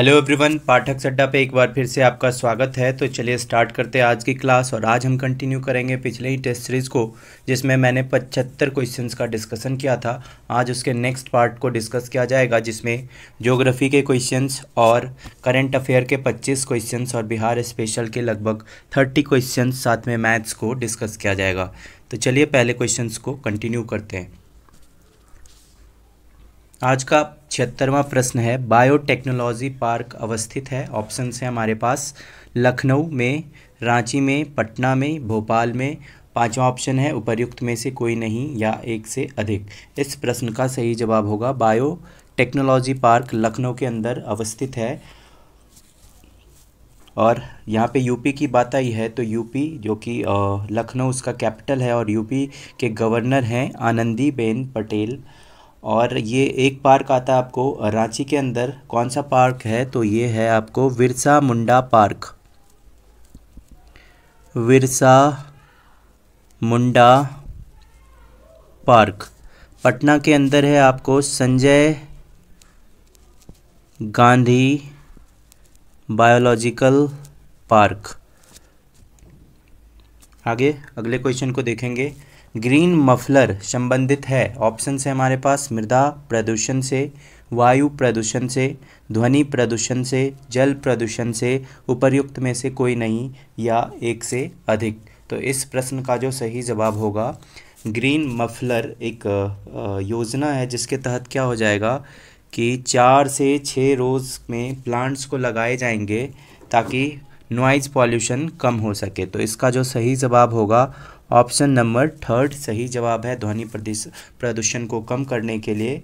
hello everyone पाठक सड्डा पे एक बार फिर से आपका स्वागत है तो चलिए स्टार्ट करते हैं आज की क्लास और आज हम कंटिन्यू करेंगे पिछले ही टेस्ट सीरीज़ को जिसमें मैंने पचहत्तर क्वेश्चंस का डिस्कशन किया था आज उसके नेक्स्ट पार्ट को डिस्कस किया जाएगा जिसमें ज्योग्राफी के क्वेश्चंस और करंट अफेयर के पच्चीस क्वेश्चन और बिहार स्पेशल के लगभग थर्टी क्वेश्चन साथ में मैथ्स को डिस्कस किया जाएगा तो चलिए पहले क्वेश्चन को कंटिन्यू करते हैं आज का छिहत्तरवा प्रश्न है बायोटेक्नोलॉजी पार्क अवस्थित है ऑप्शन है हमारे पास लखनऊ में रांची में पटना में भोपाल में पांचवा ऑप्शन है उपर्युक्त में से कोई नहीं या एक से अधिक इस प्रश्न का सही जवाब होगा बायो टेक्नोलॉजी पार्क लखनऊ के अंदर अवस्थित है और यहाँ पे यूपी की बात आई है तो यूपी जो कि लखनऊ उसका कैपिटल है और यूपी के गवर्नर हैं आनंदीबेन पटेल और ये एक पार्क आता है आपको रांची के अंदर कौन सा पार्क है तो ये है आपको विरसा मुंडा पार्क विरसा मुंडा पार्क पटना के अंदर है आपको संजय गांधी बायोलॉजिकल पार्क आगे अगले क्वेश्चन को देखेंगे ग्रीन मफलर संबंधित है ऑप्शन से हमारे पास मृदा प्रदूषण से वायु प्रदूषण से ध्वनि प्रदूषण से जल प्रदूषण से उपर्युक्त में से कोई नहीं या एक से अधिक तो इस प्रश्न का जो सही जवाब होगा ग्रीन मफलर एक योजना है जिसके तहत क्या हो जाएगा कि चार से छः रोज़ में प्लांट्स को लगाए जाएंगे ताकि नॉइज़ पॉल्यूशन कम हो सके तो इसका जो सही जवाब होगा ऑप्शन नंबर थर्ड सही जवाब है ध्वनि प्रदूषण को कम करने के लिए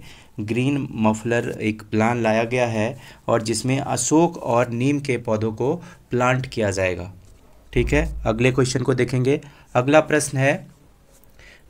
ग्रीन मफलर एक प्लान लाया गया है और जिसमें अशोक और नीम के पौधों को प्लांट किया जाएगा ठीक है अगले क्वेश्चन को देखेंगे अगला प्रश्न है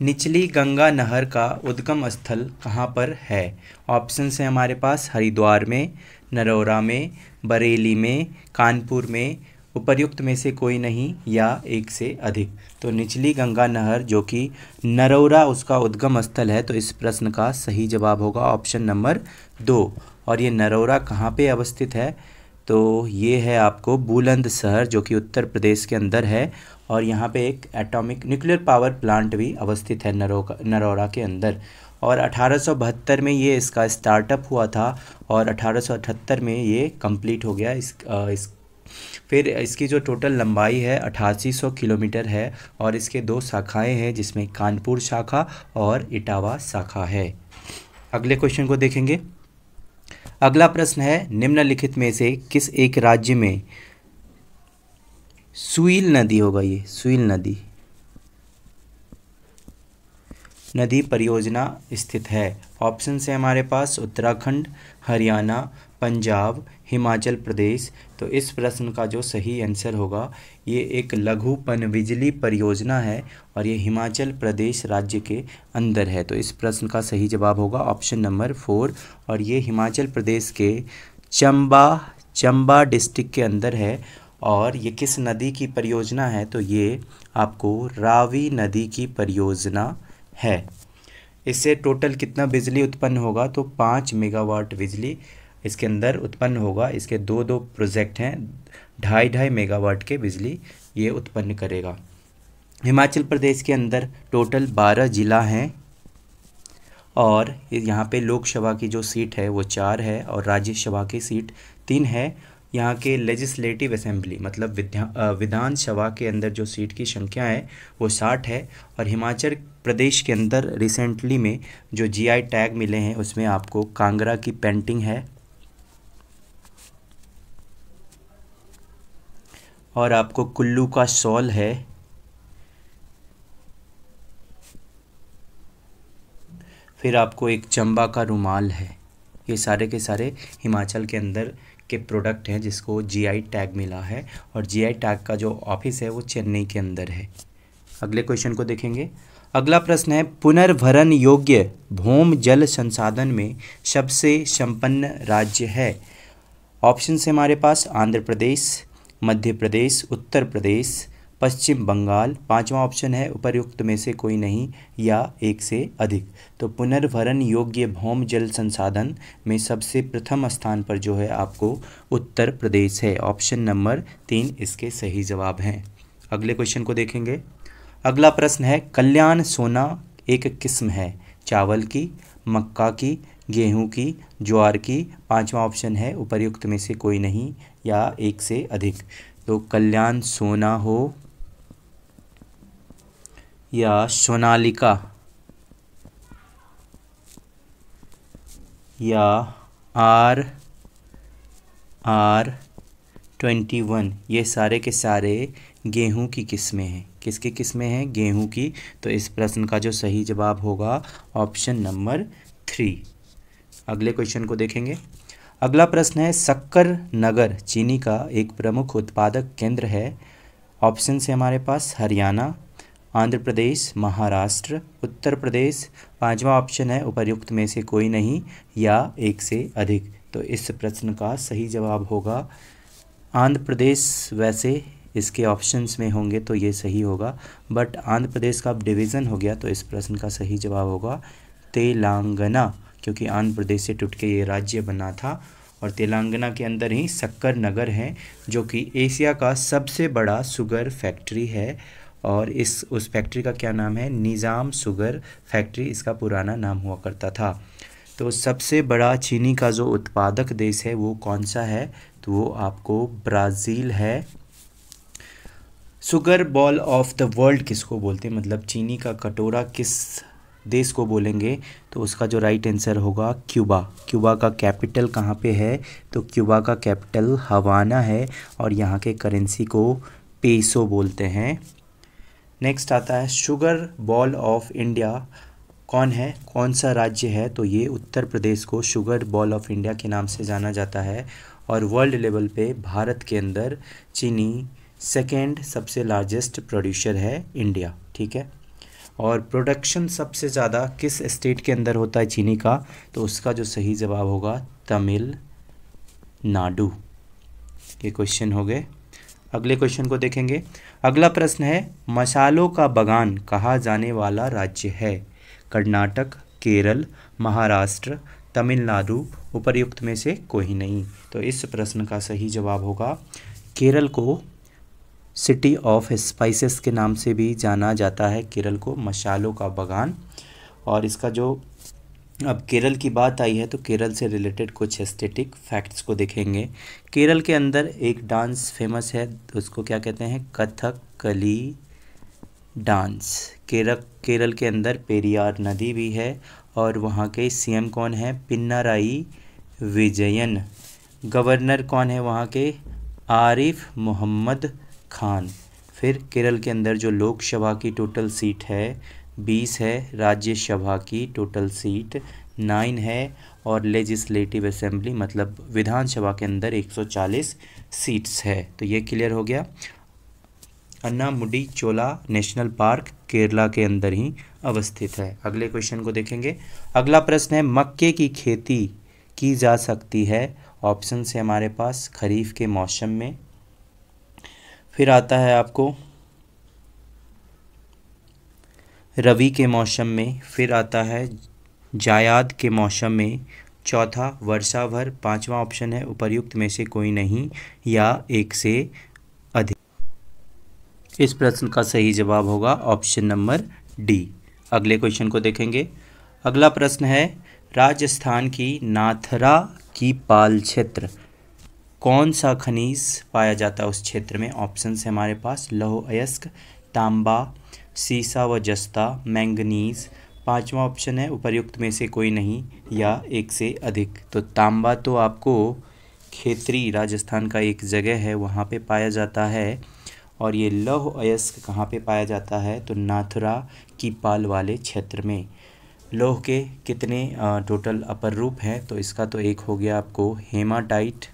निचली गंगा नहर का उद्गम स्थल कहाँ पर है ऑप्शन है हमारे पास हरिद्वार में नरोरा में बरेली में कानपुर में उपर्युक्त में से कोई नहीं या एक से अधिक तो निचली गंगा नहर जो कि नरौरा उसका उद्गम स्थल है तो इस प्रश्न का सही जवाब होगा ऑप्शन नंबर दो और ये नरौरा कहाँ पे अवस्थित है तो ये है आपको बुलंद शहर जो कि उत्तर प्रदेश के अंदर है और यहाँ पे एक एटॉमिक न्यूक्लियर पावर प्लांट भी अवस्थित है नरो नरौरा के अंदर और अठारह में ये इसका स्टार्टअप हुआ था और अठारह में ये कंप्लीट हो गया इस, आ, इस फिर इसकी जो टोटल लंबाई है अठासी किलोमीटर है और इसके दो शाखाएँ हैं जिसमें कानपुर शाखा और इटावा शाखा है अगले क्वेश्चन को देखेंगे अगला प्रश्न है निम्नलिखित में से किस एक राज्य में सुईल नदी होगा ये सुईल नदी नदी परियोजना स्थित है ऑप्शन से हमारे पास उत्तराखंड हरियाणा पंजाब हिमाचल प्रदेश तो इस प्रश्न का जो सही आंसर होगा ये एक लघु पनबिजली परियोजना है और ये हिमाचल प्रदेश राज्य के अंदर है तो इस प्रश्न का सही जवाब होगा ऑप्शन नंबर फोर और ये हिमाचल प्रदेश के चंबा चंबा डिस्ट्रिक्ट के अंदर है और ये किस नदी की परियोजना है तो ये आपको रावी नदी की परियोजना है इससे टोटल कितना बिजली उत्पन्न होगा तो पाँच मेगावाट बिजली इसके अंदर उत्पन्न होगा इसके दो दो प्रोजेक्ट हैं ढाई ढाई मेगावाट के बिजली ये उत्पन्न करेगा हिमाचल प्रदेश के अंदर टोटल बारह ज़िला हैं और यहाँ पे लोकसभा की जो सीट है वो चार है और राज्यसभा की सीट तीन है यहाँ के लेजिस्लेटिव असेंबली मतलब विधानसभा के अंदर जो सीट की संख्या है वो साठ है और हिमाचल प्रदेश के अंदर रिसेंटली में जो जीआई टैग मिले हैं उसमें आपको कांगड़ा की पेंटिंग है और आपको कुल्लू का सॉल है फिर आपको एक चंबा का रुमाल है ये सारे के सारे हिमाचल के अंदर के प्रोडक्ट हैं जिसको जीआई टैग मिला है और जीआई टैग का जो ऑफिस है वो चेन्नई के अंदर है अगले क्वेश्चन को देखेंगे अगला प्रश्न है पुनर्भरण योग्य भूम जल संसाधन में सबसे संपन्न राज्य है ऑप्शन है हमारे पास आंध्र प्रदेश मध्य प्रदेश उत्तर प्रदेश पश्चिम बंगाल पांचवा ऑप्शन है उपर्युक्त में से कोई नहीं या एक से अधिक तो पुनर्भरण योग्य भौम जल संसाधन में सबसे प्रथम स्थान पर जो है आपको उत्तर प्रदेश है ऑप्शन नंबर तीन इसके सही जवाब हैं अगले क्वेश्चन को देखेंगे अगला प्रश्न है कल्याण सोना एक किस्म है चावल की मक्का की गेहूं की ज्वार की पांचवा ऑप्शन है उपर्युक्त में से कोई नहीं या एक से अधिक तो कल्याण सोना हो या सोनालिका या आर आर ट्वेंटी वन ये सारे के सारे गेहूं की किस्में हैं किसकी किस्में हैं गेहूं की तो इस प्रश्न का जो सही जवाब होगा ऑप्शन नंबर थ्री अगले क्वेश्चन को देखेंगे अगला प्रश्न है शक्कर नगर चीनी का एक प्रमुख उत्पादक केंद्र है ऑप्शन से हमारे पास हरियाणा आंध्र प्रदेश महाराष्ट्र उत्तर प्रदेश पांचवा ऑप्शन है उपर्युक्त में से कोई नहीं या एक से अधिक तो इस प्रश्न का सही जवाब होगा आंध्र प्रदेश वैसे इसके ऑप्शंस में होंगे तो ये सही होगा बट आंध्र प्रदेश का अब डिवीज़न हो गया तो इस प्रश्न का सही जवाब होगा तेलंगाना क्योंकि आंध्र प्रदेश से टूट के ये राज्य बना था और तेलंगाना के अंदर ही शक्कर नगर है जो कि एशिया का सबसे बड़ा शुगर फैक्ट्री है और इस उस फैक्ट्री का क्या नाम है निज़ाम शुगर फैक्ट्री इसका पुराना नाम हुआ करता था तो सबसे बड़ा चीनी का जो उत्पादक देश है वो कौन सा है तो वो आपको ब्राज़ील है sugar bowl of the world किसको बोलते हैं मतलब चीनी का कटोरा किस देश को बोलेंगे तो उसका जो राइट आंसर होगा क्यूबा क्यूबा का कैपिटल कहाँ पे है तो क्यूबा का कैपिटल हवाना है और यहाँ के करेंसी को पेसो बोलते हैं नेक्स्ट आता है शुगर बॉल ऑफ इंडिया कौन है कौन सा राज्य है तो ये उत्तर प्रदेश को शुगर बॉल ऑफ इंडिया के नाम से जाना जाता है और वर्ल्ड लेवल पे भारत के अंदर चीनी सेकेंड सबसे लार्जेस्ट प्रोड्यूसर है इंडिया ठीक है और प्रोडक्शन सबसे ज़्यादा किस स्टेट के अंदर होता है चीनी का तो उसका जो सही जवाब होगा तमिल नाडु ये क्वेश्चन हो गए अगले क्वेश्चन को देखेंगे अगला प्रश्न है मसालों का बगान कहा जाने वाला राज्य है कर्नाटक केरल महाराष्ट्र तमिलनाडु उपरयुक्त में से कोई नहीं तो इस प्रश्न का सही जवाब होगा केरल को सिटी ऑफ स्पाइसेस के नाम से भी जाना जाता है केरल को मसालों का बगान और इसका जो अब केरल की बात आई है तो केरल से रिलेटेड कुछ एस्थेटिक फैक्ट्स को देखेंगे केरल के अंदर एक डांस फेमस है उसको क्या कहते हैं कथक कली डांस केरल केरल के अंदर पेरियार नदी भी है और वहाँ के सीएम कौन है पिन्नाराई विजयन गवर्नर कौन है वहाँ के आरिफ मोहम्मद खान फिर केरल के अंदर जो लोकसभा की टोटल सीट है बीस है राज्यसभा की टोटल सीट नाइन है और लेजिस्लेटिव असेंबली मतलब विधानसभा के अंदर 140 सीट्स है तो ये क्लियर हो गया अन्ना मुडी चोला नेशनल पार्क केरला के अंदर ही अवस्थित है अगले क्वेश्चन को देखेंगे अगला प्रश्न है मक्के की खेती की जा सकती है ऑप्शन से हमारे पास खरीफ के मौसम में फिर आता है आपको रवि के मौसम में फिर आता है जायाद के मौसम में चौथा वर्षा भर पांचवा ऑप्शन है उपर्युक्त में से कोई नहीं या एक से अधिक इस प्रश्न का सही जवाब होगा ऑप्शन नंबर डी अगले क्वेश्चन को देखेंगे अगला प्रश्न है राजस्थान की नाथरा की पाल क्षेत्र कौन सा खनिज पाया जाता है उस क्षेत्र में ऑप्शन है हमारे पास लौह अयस्क तांबा सीसा व जस्ता मैंगनीज पांचवा ऑप्शन है उपर्युक्त में से कोई नहीं या एक से अधिक तो तांबा तो आपको खेतरी राजस्थान का एक जगह है वहाँ पे पाया जाता है और ये लौह अयस्क कहाँ पे पाया जाता है तो नाथुरा की पाल वाले क्षेत्र में लोह के कितने टोटल अपर रूप हैं तो इसका तो एक हो गया आपको हेमाटाइट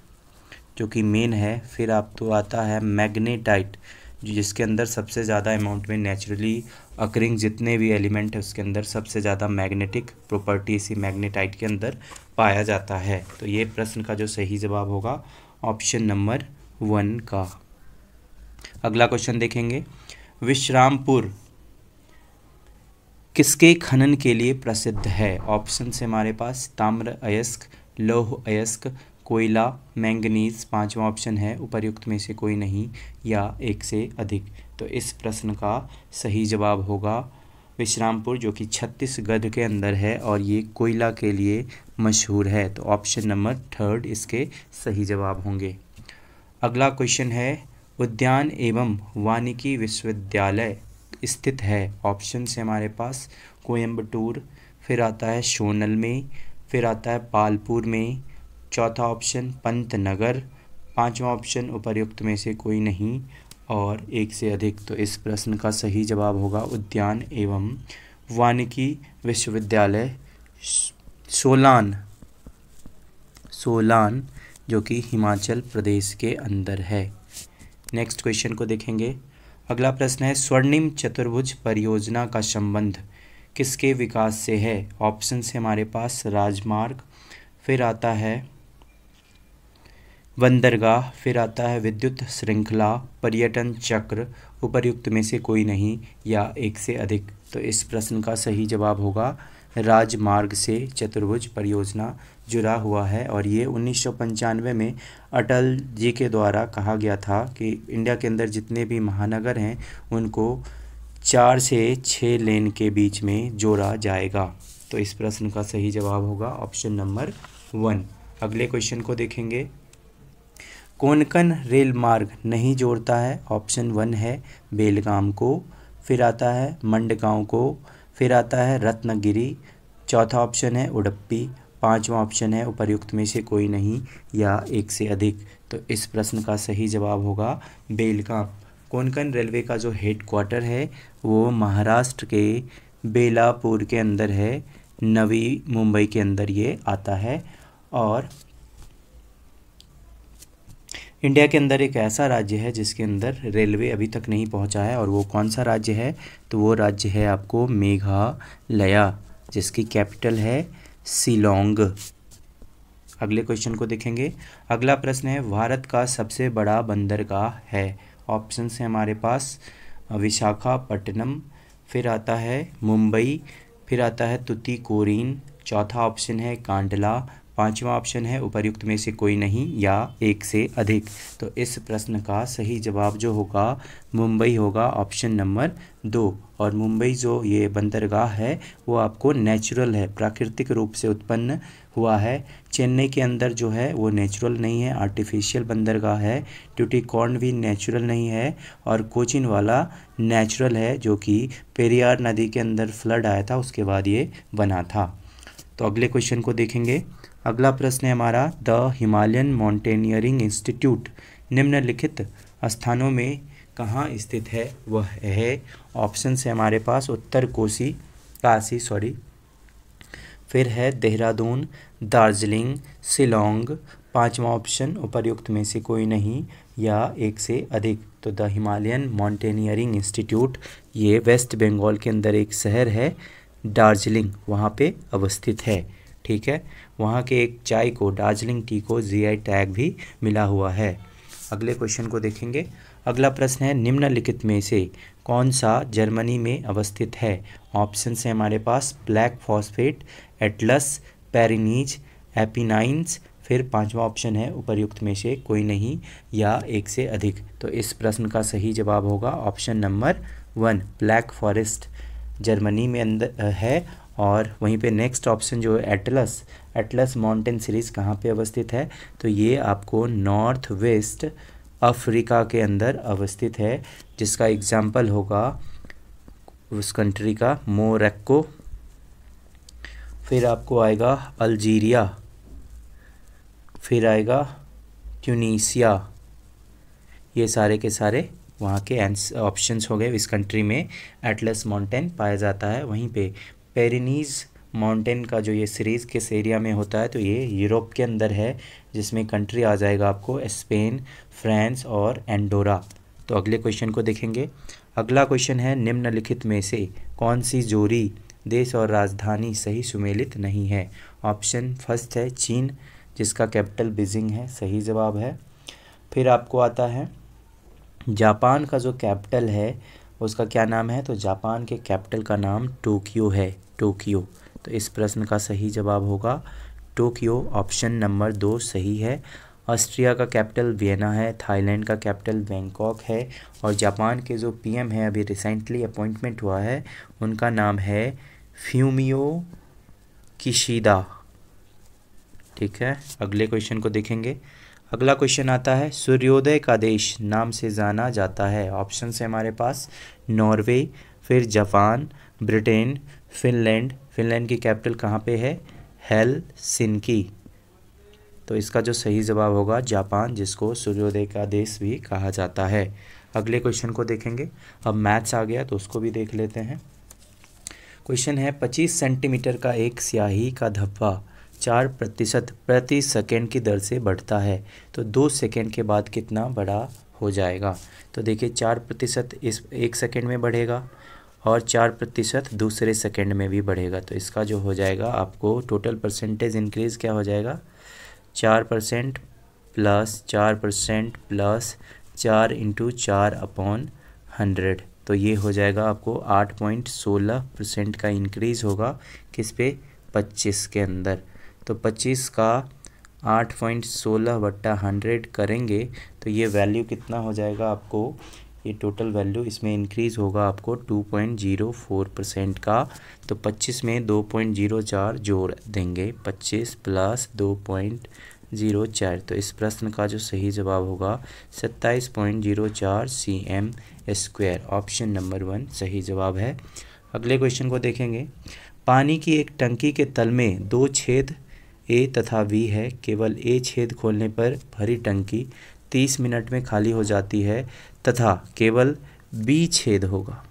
जो कि मेन है फिर आप तो आता है मैग्नेटाइट जिसके अंदर सबसे ज़्यादा अमाउंट में नेचुरली अकरिंग जितने भी एलिमेंट है उसके अंदर सबसे ज़्यादा मैग्नेटिक प्रॉपर्टी इसी मैग्नेटाइट के अंदर पाया जाता है तो ये प्रश्न का जो सही जवाब होगा ऑप्शन नंबर वन का अगला क्वेश्चन देखेंगे विश्रामपुर किसके खनन के लिए प्रसिद्ध है ऑप्शन से हमारे पास ताम्र अयस्क लौह अयस्क कोयला मैंगनीज पांचवा ऑप्शन है उपरयुक्त में से कोई नहीं या एक से अधिक तो इस प्रश्न का सही जवाब होगा विश्रामपुर जो कि छत्तीसगढ़ के अंदर है और ये कोयला के लिए मशहूर है तो ऑप्शन नंबर थर्ड इसके सही जवाब होंगे अगला क्वेश्चन है उद्यान एवं वानिकी विश्वविद्यालय स्थित है ऑप्शन से हमारे पास कोयम्बटूर फिर आता है सोनल में फिर आता है पालपुर में चौथा ऑप्शन पंत नगर पाँचवा ऑप्शन उपर्युक्त में से कोई नहीं और एक से अधिक तो इस प्रश्न का सही जवाब होगा उद्यान एवं वानिकी विश्वविद्यालय सोलान सोलान जो कि हिमाचल प्रदेश के अंदर है नेक्स्ट क्वेश्चन को देखेंगे अगला प्रश्न है स्वर्णिम चतुर्भुज परियोजना का संबंध किसके विकास से है ऑप्शन से हमारे पास राजमार्ग फिर आता है बंदरगाह फिर आता है विद्युत श्रृंखला पर्यटन चक्र उपर्युक्त में से कोई नहीं या एक से अधिक तो इस प्रश्न का सही जवाब होगा राजमार्ग से चतुर्भुज परियोजना जुड़ा हुआ है और ये उन्नीस में अटल जी के द्वारा कहा गया था कि इंडिया के अंदर जितने भी महानगर हैं उनको चार से छः लेन के बीच में जोड़ा जाएगा तो इस प्रश्न का सही जवाब होगा ऑप्शन नंबर वन अगले क्वेश्चन को देखेंगे कोनकन रेल मार्ग नहीं जोड़ता है ऑप्शन वन है बेलगाम को फिर आता है मंडगांव को फिर आता है रत्नगिरी चौथा ऑप्शन है उड़प्पी पांचवा ऑप्शन है उपर्युक्त में से कोई नहीं या एक से अधिक तो इस प्रश्न का सही जवाब होगा बेलगाम कोनकन रेलवे का जो हेड क्वार्टर है वो महाराष्ट्र के बेलापुर के अंदर है नवी मुंबई के अंदर ये आता है और इंडिया के अंदर एक ऐसा राज्य है जिसके अंदर रेलवे अभी तक नहीं पहुंचा है और वो कौन सा राज्य है तो वो राज्य है आपको मेघालया जिसकी कैपिटल है सिलोंग अगले क्वेश्चन को देखेंगे अगला प्रश्न है भारत का सबसे बड़ा बंदरगाह है ऑप्शन है हमारे पास विशाखापट्टनम फिर आता है मुंबई फिर आता है तुतीकोरीन चौथा ऑप्शन है कांडला पांचवा ऑप्शन है उपर्युक्त में से कोई नहीं या एक से अधिक तो इस प्रश्न का सही जवाब जो होगा मुंबई होगा ऑप्शन नंबर दो और मुंबई जो ये बंदरगाह है वो आपको नेचुरल है प्राकृतिक रूप से उत्पन्न हुआ है चेन्नई के अंदर जो है वो नेचुरल नहीं है आर्टिफिशियल बंदरगाह है ट्यूटिकॉर्न भी नेचुरल नहीं है और कोचिन वाला नेचुरल है जो कि पेरियार नदी के अंदर फ्लड आया था उसके बाद ये बना था तो अगले क्वेश्चन को देखेंगे अगला प्रश्न है हमारा द हिमालयन माउंटेनियरिंग इंस्टीट्यूट निम्नलिखित स्थानों में कहाँ स्थित है वह है ऑप्शन है हमारे पास उत्तर कोसी काशी सॉरी फिर है देहरादून दार्जिलिंग शिलोंग पांचवा ऑप्शन उपर्युक्त में से कोई नहीं या एक से अधिक तो द हिमालयन माउंटेनियरिंग इंस्टीट्यूट ये वेस्ट बंगाल के अंदर एक शहर है दार्जिलिंग वहाँ पे अवस्थित है ठीक है वहाँ के एक चाय को दार्जिलिंग टी को जीआई टैग भी मिला हुआ है अगले क्वेश्चन को देखेंगे अगला प्रश्न है निम्नलिखित में से कौन सा जर्मनी में अवस्थित है ऑप्शन है हमारे पास black forest Atlas Pyrenees Apennines फिर पांचवा ऑप्शन है उपर्युक्त में से कोई नहीं या एक से अधिक तो इस प्रश्न का सही जवाब होगा option number one black forest Germany में अंदर है और वहीं पे नेक्स्ट ऑप्शन जो है एटलस एटलस माउंटेन सीरीज़ कहाँ पे अवस्थित है तो ये आपको नॉर्थ वेस्ट अफ्रीका के अंदर अवस्थित है जिसका एग्जाम्पल होगा उस कंट्री का मोरक्को फिर आपको आएगा अल्जीरिया फिर आएगा ट्यूनीसिया ये सारे के सारे वहाँ के ऑप्शंस हो गए इस कंट्री में एटलस माउंटेन पाया जाता है वहीं पे पेरिनीज़ माउंटेन का जो ये सीरीज़ किस एरिया में होता है तो ये यूरोप के अंदर है जिसमें कंट्री आ जाएगा आपको स्पेन फ्रांस और एंडोरा तो अगले क्वेश्चन को देखेंगे अगला क्वेश्चन है निम्नलिखित में से कौन सी जोरी देश और राजधानी सही सुमेलित नहीं है ऑप्शन फर्स्ट है चीन जिसका कैपिटल बीजिंग है सही जवाब है फिर आपको आता है जापान का जो कैपिटल है उसका क्या नाम है तो जापान के कैपिटल का नाम टोक्यो है टोक्यो तो इस प्रश्न का सही जवाब होगा टोक्यो ऑप्शन नंबर दो सही है ऑस्ट्रिया का कैपिटल वियना है थाईलैंड का कैपिटल बैंकॉक है और जापान के जो पीएम है अभी रिसेंटली अपॉइंटमेंट हुआ है उनका नाम है फ्यूमियो किशिदा ठीक है अगले क्वेश्चन को देखेंगे अगला क्वेश्चन आता है सूर्योदय का देश नाम से जाना जाता है ऑप्शन है हमारे पास नॉर्वे फिर जापान ब्रिटेन फिनलैंड फिनलैंड की कैपिटल कहाँ पे है हेल सिनकी तो इसका जो सही जवाब होगा जापान जिसको सूर्योदय का देश भी कहा जाता है अगले क्वेश्चन को देखेंगे अब मैथ्स आ गया तो उसको भी देख लेते हैं क्वेश्चन है 25 सेंटीमीटर का एक स्याही का धब्बा चार प्रतिशत प्रति सेकेंड की दर से बढ़ता है तो दो सेकेंड के बाद कितना बड़ा हो जाएगा तो देखिए चार प्रतिशत इस एक सेकेंड में बढ़ेगा और चार प्रतिशत दूसरे सेकेंड में भी बढ़ेगा तो इसका जो हो जाएगा आपको टोटल परसेंटेज इंक्रीज़ क्या हो जाएगा चार परसेंट प्लस चार परसेंट प्लस चार इंटू चार अपॉन हंड्रेड तो ये हो जाएगा आपको आठ पॉइंट सोलह परसेंट का इंक्रीज़ होगा किस पे पच्चीस के अंदर तो पच्चीस का आठ पॉइंट सोलह बट्टा हंड्रेड करेंगे तो ये वैल्यू कितना हो जाएगा आपको ये टोटल वैल्यू इसमें इंक्रीज़ होगा आपको two point zero four percent का तो पच्चीस में दो पॉइंट जीरो चार जोड़ देंगे पच्चीस प्लस दो पॉइंट जीरो चार तो इस प्रश्न का जो सही जवाब होगा सत्ताईस पॉइंट जीरो चार C M square option number one सही जवाब है अगले क्वेश्चन को देखेंगे पानी की एक टंकी के तल में दो छेद ए तथा बी है केवल ए छेद खोलने पर भरी टंकी तीस मिनट में खाली हो जाती है तथा केवल बी छेद होगा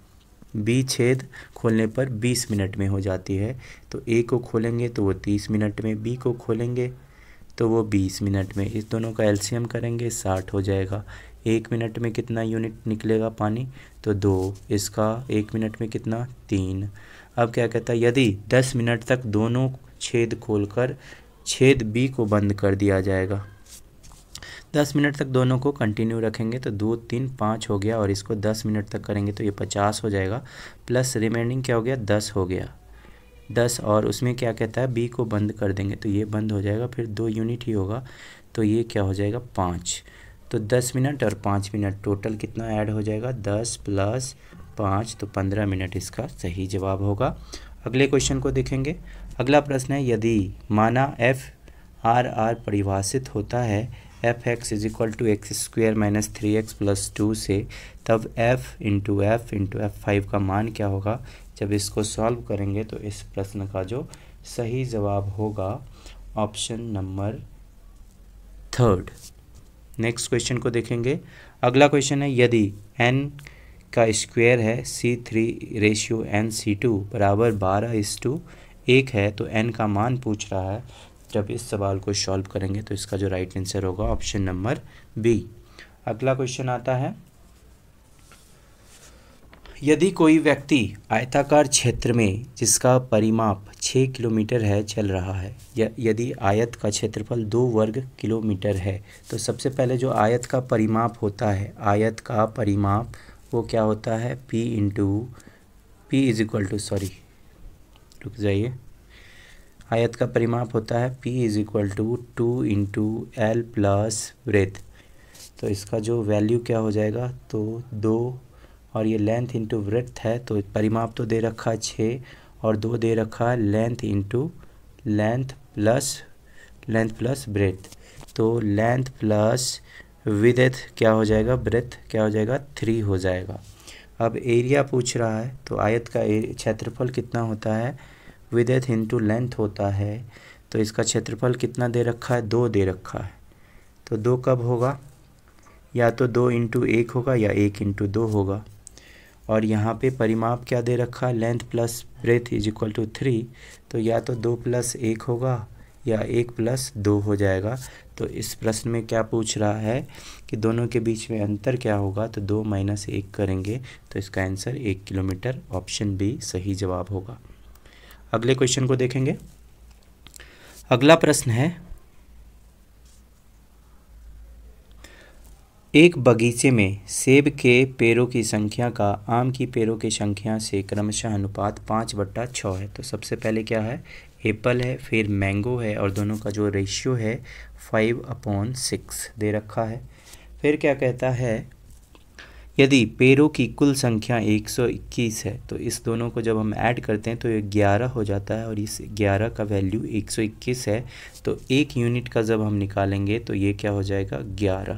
बी छेद खोलने पर बीस मिनट में हो जाती है तो ए को खोलेंगे तो वो तीस मिनट में बी को खोलेंगे तो वो बीस मिनट में इस दोनों का एल्शियम करेंगे साठ हो जाएगा एक मिनट में कितना यूनिट निकलेगा पानी तो दो इसका एक मिनट में कितना तीन अब क्या कहता है यदि दस मिनट तक दोनों छेद खोलकर छेद बी को बंद कर दिया जाएगा दस मिनट तक दोनों को कंटिन्यू रखेंगे तो दो तीन पाँच हो गया और इसको दस मिनट तक करेंगे तो ये पचास हो जाएगा प्लस रिमेनिंग क्या हो गया दस हो गया दस और उसमें क्या कहता है बी को बंद कर देंगे तो ये बंद हो जाएगा फिर दो यूनिट ही होगा तो ये क्या हो जाएगा पाँच तो दस मिनट और पाँच मिनट टोटल कितना ऐड हो जाएगा दस प्लस पाँच तो पंद्रह मिनट इसका सही जवाब होगा अगले क्वेश्चन को देखेंगे अगला प्रश्न है यदि माना एफ आर आर परिभाषित होता है F X is equal to X square minus three X plus two से तब F into F into F five का मान क्या होगा जब इसको सॉल्व करेंगे तो इस प्रश्न का जो सही जवाब होगा option number third next question को देखेंगे अगला क्वेश्चन है यदि एन का स्क्वेयर है C three ratio N C two बराबर बारह इस टू एक है तो एन का मान पूछ रहा है जब इस सवाल को सॉल्व करेंगे तो इसका जो राइट आंसर होगा ऑप्शन नंबर बी अगला क्वेश्चन आता है यदि कोई व्यक्ति आयताकार क्षेत्र में जिसका परिमाप छः किलोमीटर है चल रहा है यदि आयत का क्षेत्रफल दो वर्ग किलोमीटर है तो सबसे पहले जो आयत का परिमाप होता है आयत का परिमाप वो क्या होता है P into P is equal to sorry रुक जाइए आयत का परिमाप होता है P is equal to two into L plus breadth तो इसका जो वैल्यू क्या हो जाएगा तो दो और ये लेंथ इंटू ब्रेथ है तो परिमाप तो दे रखा है छः और दो दे रखा है length into length plus length plus breadth तो लेंथ प्लस विदेथ क्या हो जाएगा ब्रेथ क्या हो जाएगा थ्री हो जाएगा अब एरिया पूछ रहा है तो आयत का क्षेत्रफल कितना होता है विदेथ इंटू लेंथ होता है तो इसका क्षेत्रफल कितना दे रखा है दो दे रखा है तो दो कब होगा या तो दो इंटू एक होगा या एक इंटू दो होगा और यहाँ पे परिमाप क्या दे रखा है length plus breadth is equal to three तो या तो दो प्लस एक होगा या एक प्लस दो हो जाएगा तो इस प्रश्न में क्या पूछ रहा है कि दोनों के बीच में अंतर क्या होगा तो दो माइनस एक करेंगे तो इसका आंसर एक किलोमीटर ऑप्शन बी सही जवाब होगा अगले क्वेश्चन को देखेंगे अगला प्रश्न है एक बगीचे में सेब के पेड़ों की संख्या का आम की पेड़ों की संख्या से क्रमशः अनुपात पाँच बट्टा छ है तो सबसे पहले क्या है एप्पल है फिर मैंगो है और दोनों का जो रेशियो है फाइव अपॉन सिक्स दे रखा है फिर क्या कहता है यदि पेड़ों की कुल संख्या 121 है तो इस दोनों को जब हम ऐड करते हैं तो ये 11 हो जाता है और इस 11 का वैल्यू 121 है तो एक यूनिट का जब हम निकालेंगे तो ये क्या हो जाएगा 11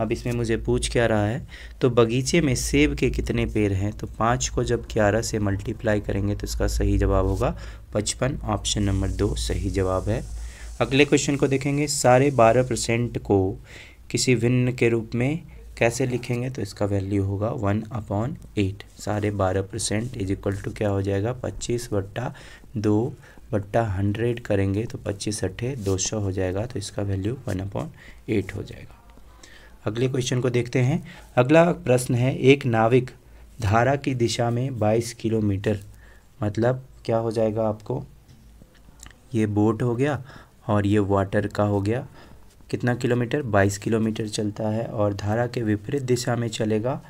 अब इसमें मुझे पूछ क्या रहा है तो बगीचे में सेब के कितने पेड़ हैं तो पाँच को जब ग्यारह से मल्टीप्लाई करेंगे तो इसका सही जवाब होगा पचपन ऑप्शन नंबर दो सही जवाब है अगले क्वेश्चन को देखेंगे साढ़े बारह परसेंट को किसी भिन्न के रूप में कैसे लिखेंगे तो इसका वैल्यू होगा वन अपॉन एट साढ़े बारह परसेंट इज इक्वल टू क्या हो जाएगा पच्चीस बट्टा दो बट्टा हंड्रेड करेंगे तो पच्चीस अट्ठे दो सौ हो जाएगा तो इसका वैल्यू वन अपॉन एट हो जाएगा अगले क्वेश्चन को देखते हैं अगला प्रश्न है एक नाविक धारा की दिशा में बाईस किलोमीटर मतलब क्या हो जाएगा आपको ये बोट हो गया और ये वाटर का हो गया कितना किलोमीटर 22 किलोमीटर चलता है और धारा के विपरीत दिशा में चलेगा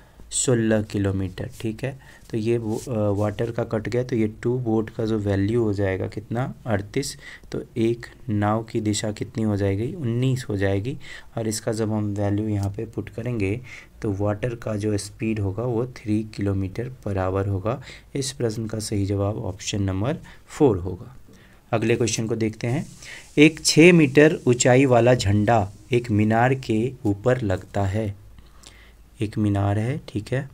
16 किलोमीटर ठीक है तो ये वाटर का कट गया तो ये टू बोट का जो वैल्यू हो जाएगा कितना अड़तीस तो एक नाव की दिशा कितनी हो जाएगी उन्नीस हो जाएगी और इसका जब हम वैल्यू यहाँ पे पुट करेंगे तो वाटर का जो स्पीड होगा वो थ्री किलोमीटर पर आवर होगा इस प्रश्न का सही जवाब ऑप्शन नंबर फोर होगा अगले क्वेश्चन को देखते हैं एक छः मीटर ऊंचाई वाला झंडा एक मीनार के ऊपर लगता है एक मीनार है ठीक है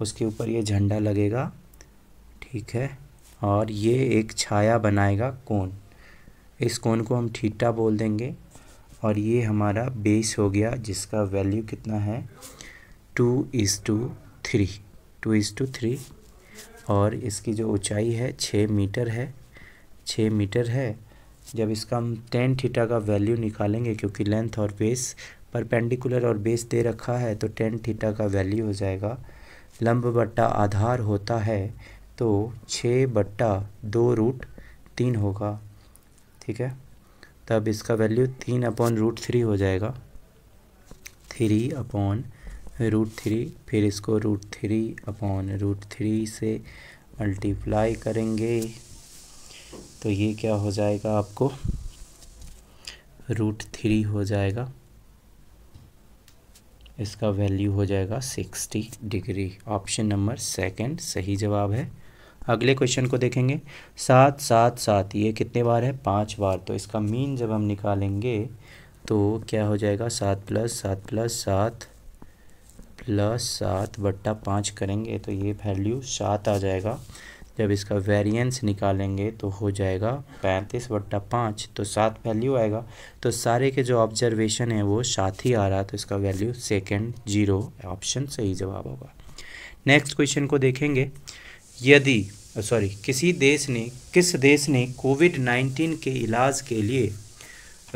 उसके ऊपर ये झंडा लगेगा ठीक है और ये एक छाया बनाएगा कोण इस कोण को हम ठीटा बोल देंगे और ये हमारा बेस हो गया जिसका वैल्यू कितना है two is to three two is to three और इसकी जो ऊंचाई है छः मीटर है छः मीटर है जब इसका हम टेन थीटा का वैल्यू निकालेंगे क्योंकि लेंथ और बेस परपेंडिकुलर और बेस दे रखा है तो टेन थीटा का वैल्यू हो जाएगा लंब बट्टा आधार होता है तो छः बट्टा दो रूट तीन होगा ठीक है तब इसका वैल्यू तीन अपॉन रूट थ्री हो जाएगा थ्री अपॉन रूट थ्री फिर इसको root three upon root three से मल्टीप्लाई करेंगे तो ये क्या हो जाएगा आपको रूट थ्री हो जाएगा इसका वैल्यू हो जाएगा sixty degree option number second सही जवाब है अगले क्वेश्चन को देखेंगे सात सात सात ये कितने बार है पाँच बार तो इसका मीन जब हम निकालेंगे तो क्या हो जाएगा सात प्लस सात प्लस सात प्लस सात बट्टा पाँच करेंगे तो ये वैल्यू सात आ जाएगा जब इसका वेरिएंस निकालेंगे तो हो जाएगा पैंतीस बट्टा पाँच तो सात वैल्यू आएगा तो सारे के जो ऑब्जर्वेशन है वो साथ ही आ रहा है तो इसका वैल्यू सेकेंड जीरो ऑप्शन सही जवाब होगा नेक्स्ट क्वेश्चन को देखेंगे यदि सॉरी किसी देश ने किस देश ने कोविड नाइन्टीन के इलाज के लिए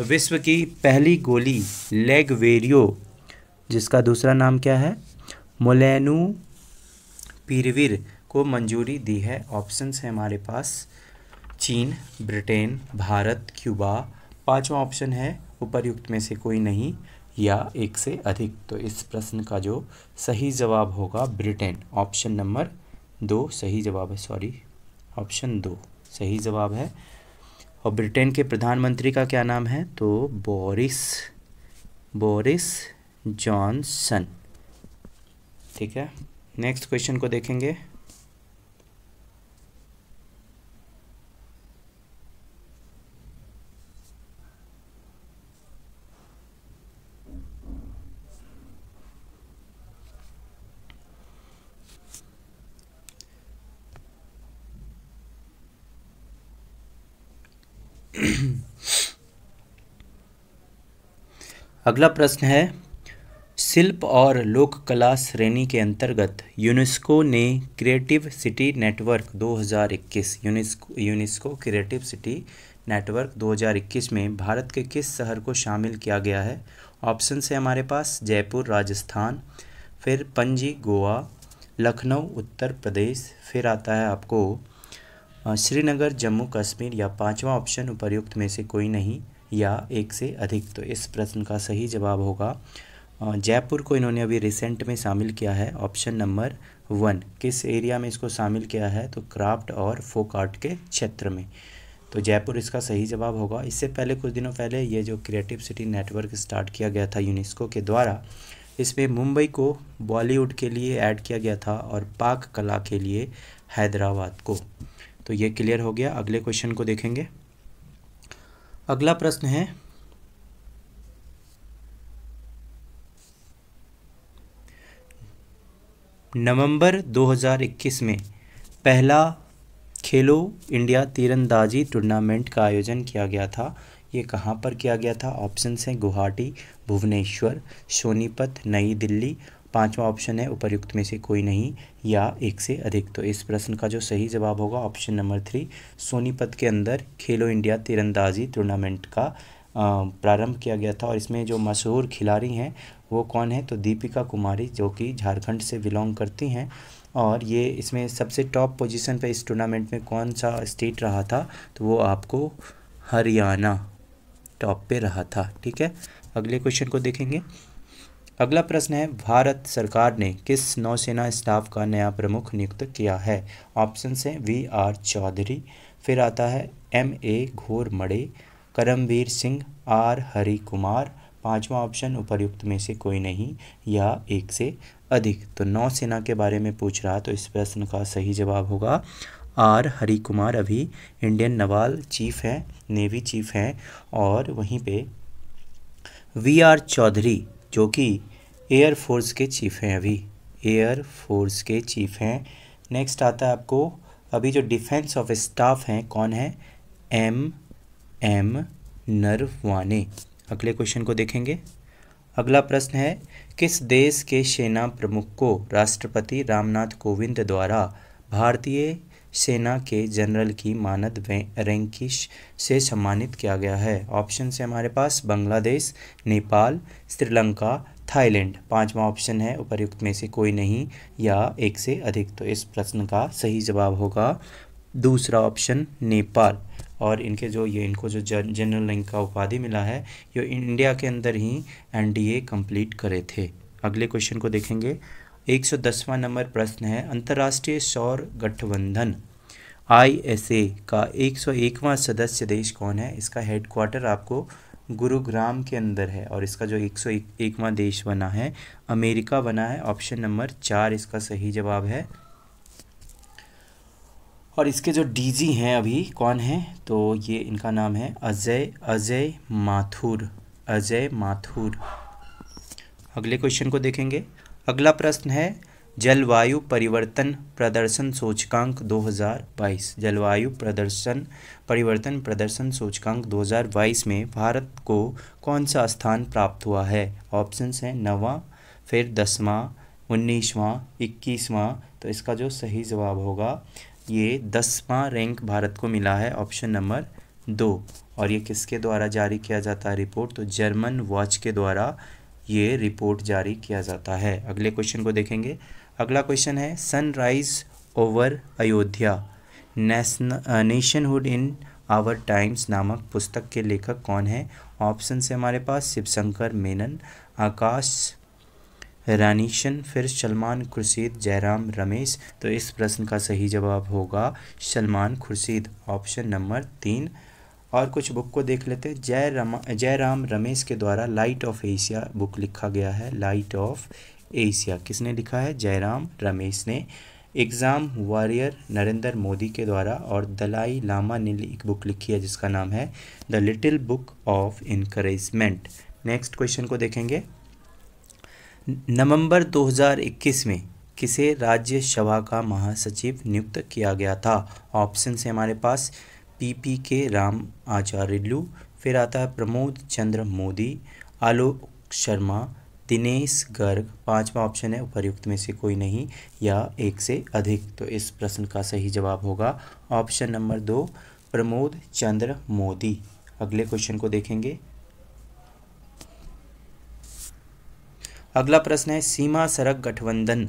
विश्व की पहली गोली लेग वेरियो जिसका दूसरा नाम क्या है मोलैनू पीरविर को मंजूरी दी है ऑप्शंस हैं हमारे पास चीन ब्रिटेन भारत क्यूबा पांचवा ऑप्शन है उपरयुक्त में से कोई नहीं या एक से अधिक तो इस प्रश्न का जो सही जवाब होगा ब्रिटेन ऑप्शन नंबर दो सही जवाब है सॉरी ऑप्शन दो सही जवाब है और ब्रिटेन के प्रधानमंत्री का क्या नाम है तो बोरिस बोरिस जॉनसन ठीक है नेक्स्ट क्वेश्चन को देखेंगे अगला प्रश्न है शिल्प और लोक कला श्रेणी के अंतर्गत यूनेस्को ने creative city network 2021 UNESCO UNESCO creative city network 2021 में भारत के किस शहर को शामिल किया गया है ऑप्शन है हमारे पास जयपुर राजस्थान फिर पंजी गोवा लखनऊ उत्तर प्रदेश फिर आता है आपको श्रीनगर जम्मू कश्मीर या पांचवा ऑप्शन उपर्युक्त में से कोई नहीं या एक से अधिक तो इस प्रश्न का सही जवाब होगा जयपुर को इन्होंने अभी रिसेंट में शामिल किया है ऑप्शन नंबर वन किस एरिया में इसको शामिल किया है तो क्राफ्ट और फोक आर्ट के क्षेत्र में तो जयपुर इसका सही जवाब होगा इससे पहले कुछ दिनों पहले ये जो क्रिएटिव सिटी नेटवर्क स्टार्ट किया गया था यूनेस्को के द्वारा इसमें मुंबई को बॉलीवुड के लिए ऐड किया गया था और पाक कला के लिए हैदराबाद को तो ये क्लियर हो गया अगले क्वेश्चन को देखेंगे अगला प्रश्न है नवंबर 2021 में पहला खेलो इंडिया तीरंदाजी टूर्नामेंट का आयोजन किया गया था ये कहाँ पर किया गया था ऑप्शन हैं गुवाहाटी भुवनेश्वर सोनीपत नई दिल्ली पांचवा ऑप्शन है उपरयुक्त में से कोई नहीं या एक से अधिक तो इस प्रश्न का जो सही जवाब होगा ऑप्शन नंबर थ्री सोनीपत के अंदर खेलो इंडिया तीरंदाजी टूर्नामेंट का प्रारंभ किया गया था और इसमें जो मशहूर खिलाड़ी हैं वो कौन है तो दीपिका कुमारी जो कि झारखंड से बिलोंग करती हैं और ये इसमें सबसे टॉप पोजीशन पे इस टूर्नामेंट में कौन सा स्टेट रहा था तो वो आपको हरियाणा टॉप पे रहा था ठीक है अगले क्वेश्चन को देखेंगे अगला प्रश्न है भारत सरकार ने किस नौसेना स्टाफ का नया प्रमुख नियुक्त किया है ऑप्शन है वी आर चौधरी फिर आता है M A Ghormade Karambir Singh R Hari Kumar पांचवा ऑप्शन उपर्युक्त में से कोई नहीं या एक से अधिक तो नौसेना के बारे में पूछ रहा तो इस प्रश्न का सही जवाब होगा आर हरि कुमार अभी इंडियन नवाल चीफ हैं नेवी चीफ हैं और वहीं पे वी आर चौधरी जो कि एयर फोर्स के चीफ हैं अभी एयर फोर्स के चीफ हैं नेक्स्ट आता है आपको अभी जो डिफेंस ऑफ स्टाफ हैं कौन है एम एम नरवाने अगले क्वेश्चन को देखेंगे अगला प्रश्न है किस देश के सेना प्रमुख को राष्ट्रपति रामनाथ कोविंद द्वारा भारतीय सेना के जनरल की मानद रैंकिश से सम्मानित किया गया है ऑप्शन से हमारे पास बांग्लादेश नेपाल श्रीलंका थाईलैंड पांचवा ऑप्शन है उपरयुक्त में से कोई नहीं या एक से अधिक तो इस प्रश्न का सही जवाब होगा दूसरा ऑप्शन नेपाल और इनके जो ये इनको जो जनरल रैंक का उपाधि मिला है ये इंडिया के अंदर ही एनडीए कंप्लीट करे थे अगले क्वेश्चन को देखेंगे एक सौ दसवां नंबर प्रश्न है अंतर्राष्ट्रीय सौर गठबंधन आईएसए का एक सौ एकवां सदस्य देश कौन है इसका हेडक्वार्टर आपको गुरुग्राम के अंदर है और इसका जो एक सौ एकवां देश बना है अमेरिका बना है ऑप्शन नंबर चार इसका सही जवाब है और इसके जो डीजी हैं अभी कौन हैं तो ये इनका नाम है अजय अजय माथुर अजय माथुर अगले क्वेश्चन को देखेंगे अगला प्रश्न है जलवायु परिवर्तन प्रदर्शन सूचकांक 2022 जलवायु प्रदर्शन परिवर्तन प्रदर्शन सूचकांक 2022 में भारत को कौन सा स्थान प्राप्त हुआ है ऑप्शंस हैं नवा फिर दसवां उन्नीसवां इक्कीसवां तो इसका जो सही जवाब होगा ये दसवां रैंक भारत को मिला है ऑप्शन नंबर दो और ये किसके द्वारा जारी किया जाता है रिपोर्ट तो जर्मन वॉच के द्वारा ये रिपोर्ट जारी किया जाता है अगले क्वेश्चन को देखेंगे अगला क्वेश्चन है sunrise over Ayodhya nation nationhood in our times नामक पुस्तक के लेखक कौन है ऑप्शन से हमारे पास शिवशंकर मेनन आकाश रानीशन फिर सलमान खुर्शीद जयराम रमेश तो इस प्रश्न का सही जवाब होगा सलमान खुर्शीद ऑप्शन नंबर तीन और कुछ बुक को देख लेते हैं जय रमा जय राम रमेश के द्वारा लाइट ऑफ एशिया बुक लिखा गया है लाइट ऑफ एशिया किसने लिखा है जयराम रमेश ने एग्ज़ाम वॉरियर नरेंद्र मोदी के द्वारा और दलाई लामा ने एक बुक लिखी है जिसका नाम है the little book of encouragement next question को देखेंगे नवंबर 2021 में किसे राज्य सभा का महासचिव नियुक्त किया गया था ऑप्शन से हमारे पास टी पी के राम आचार्यलू फिर आता है प्रमोद चंद्र मोदी आलोक शर्मा दिनेश गर्ग पांचवा ऑप्शन है उपर्युक्त में से कोई नहीं या एक से अधिक तो इस प्रश्न का सही जवाब होगा ऑप्शन नंबर दो प्रमोद चंद्र मोदी अगले क्वेश्चन को देखेंगे अगला प्रश्न है सीमा सड़क गठबंधन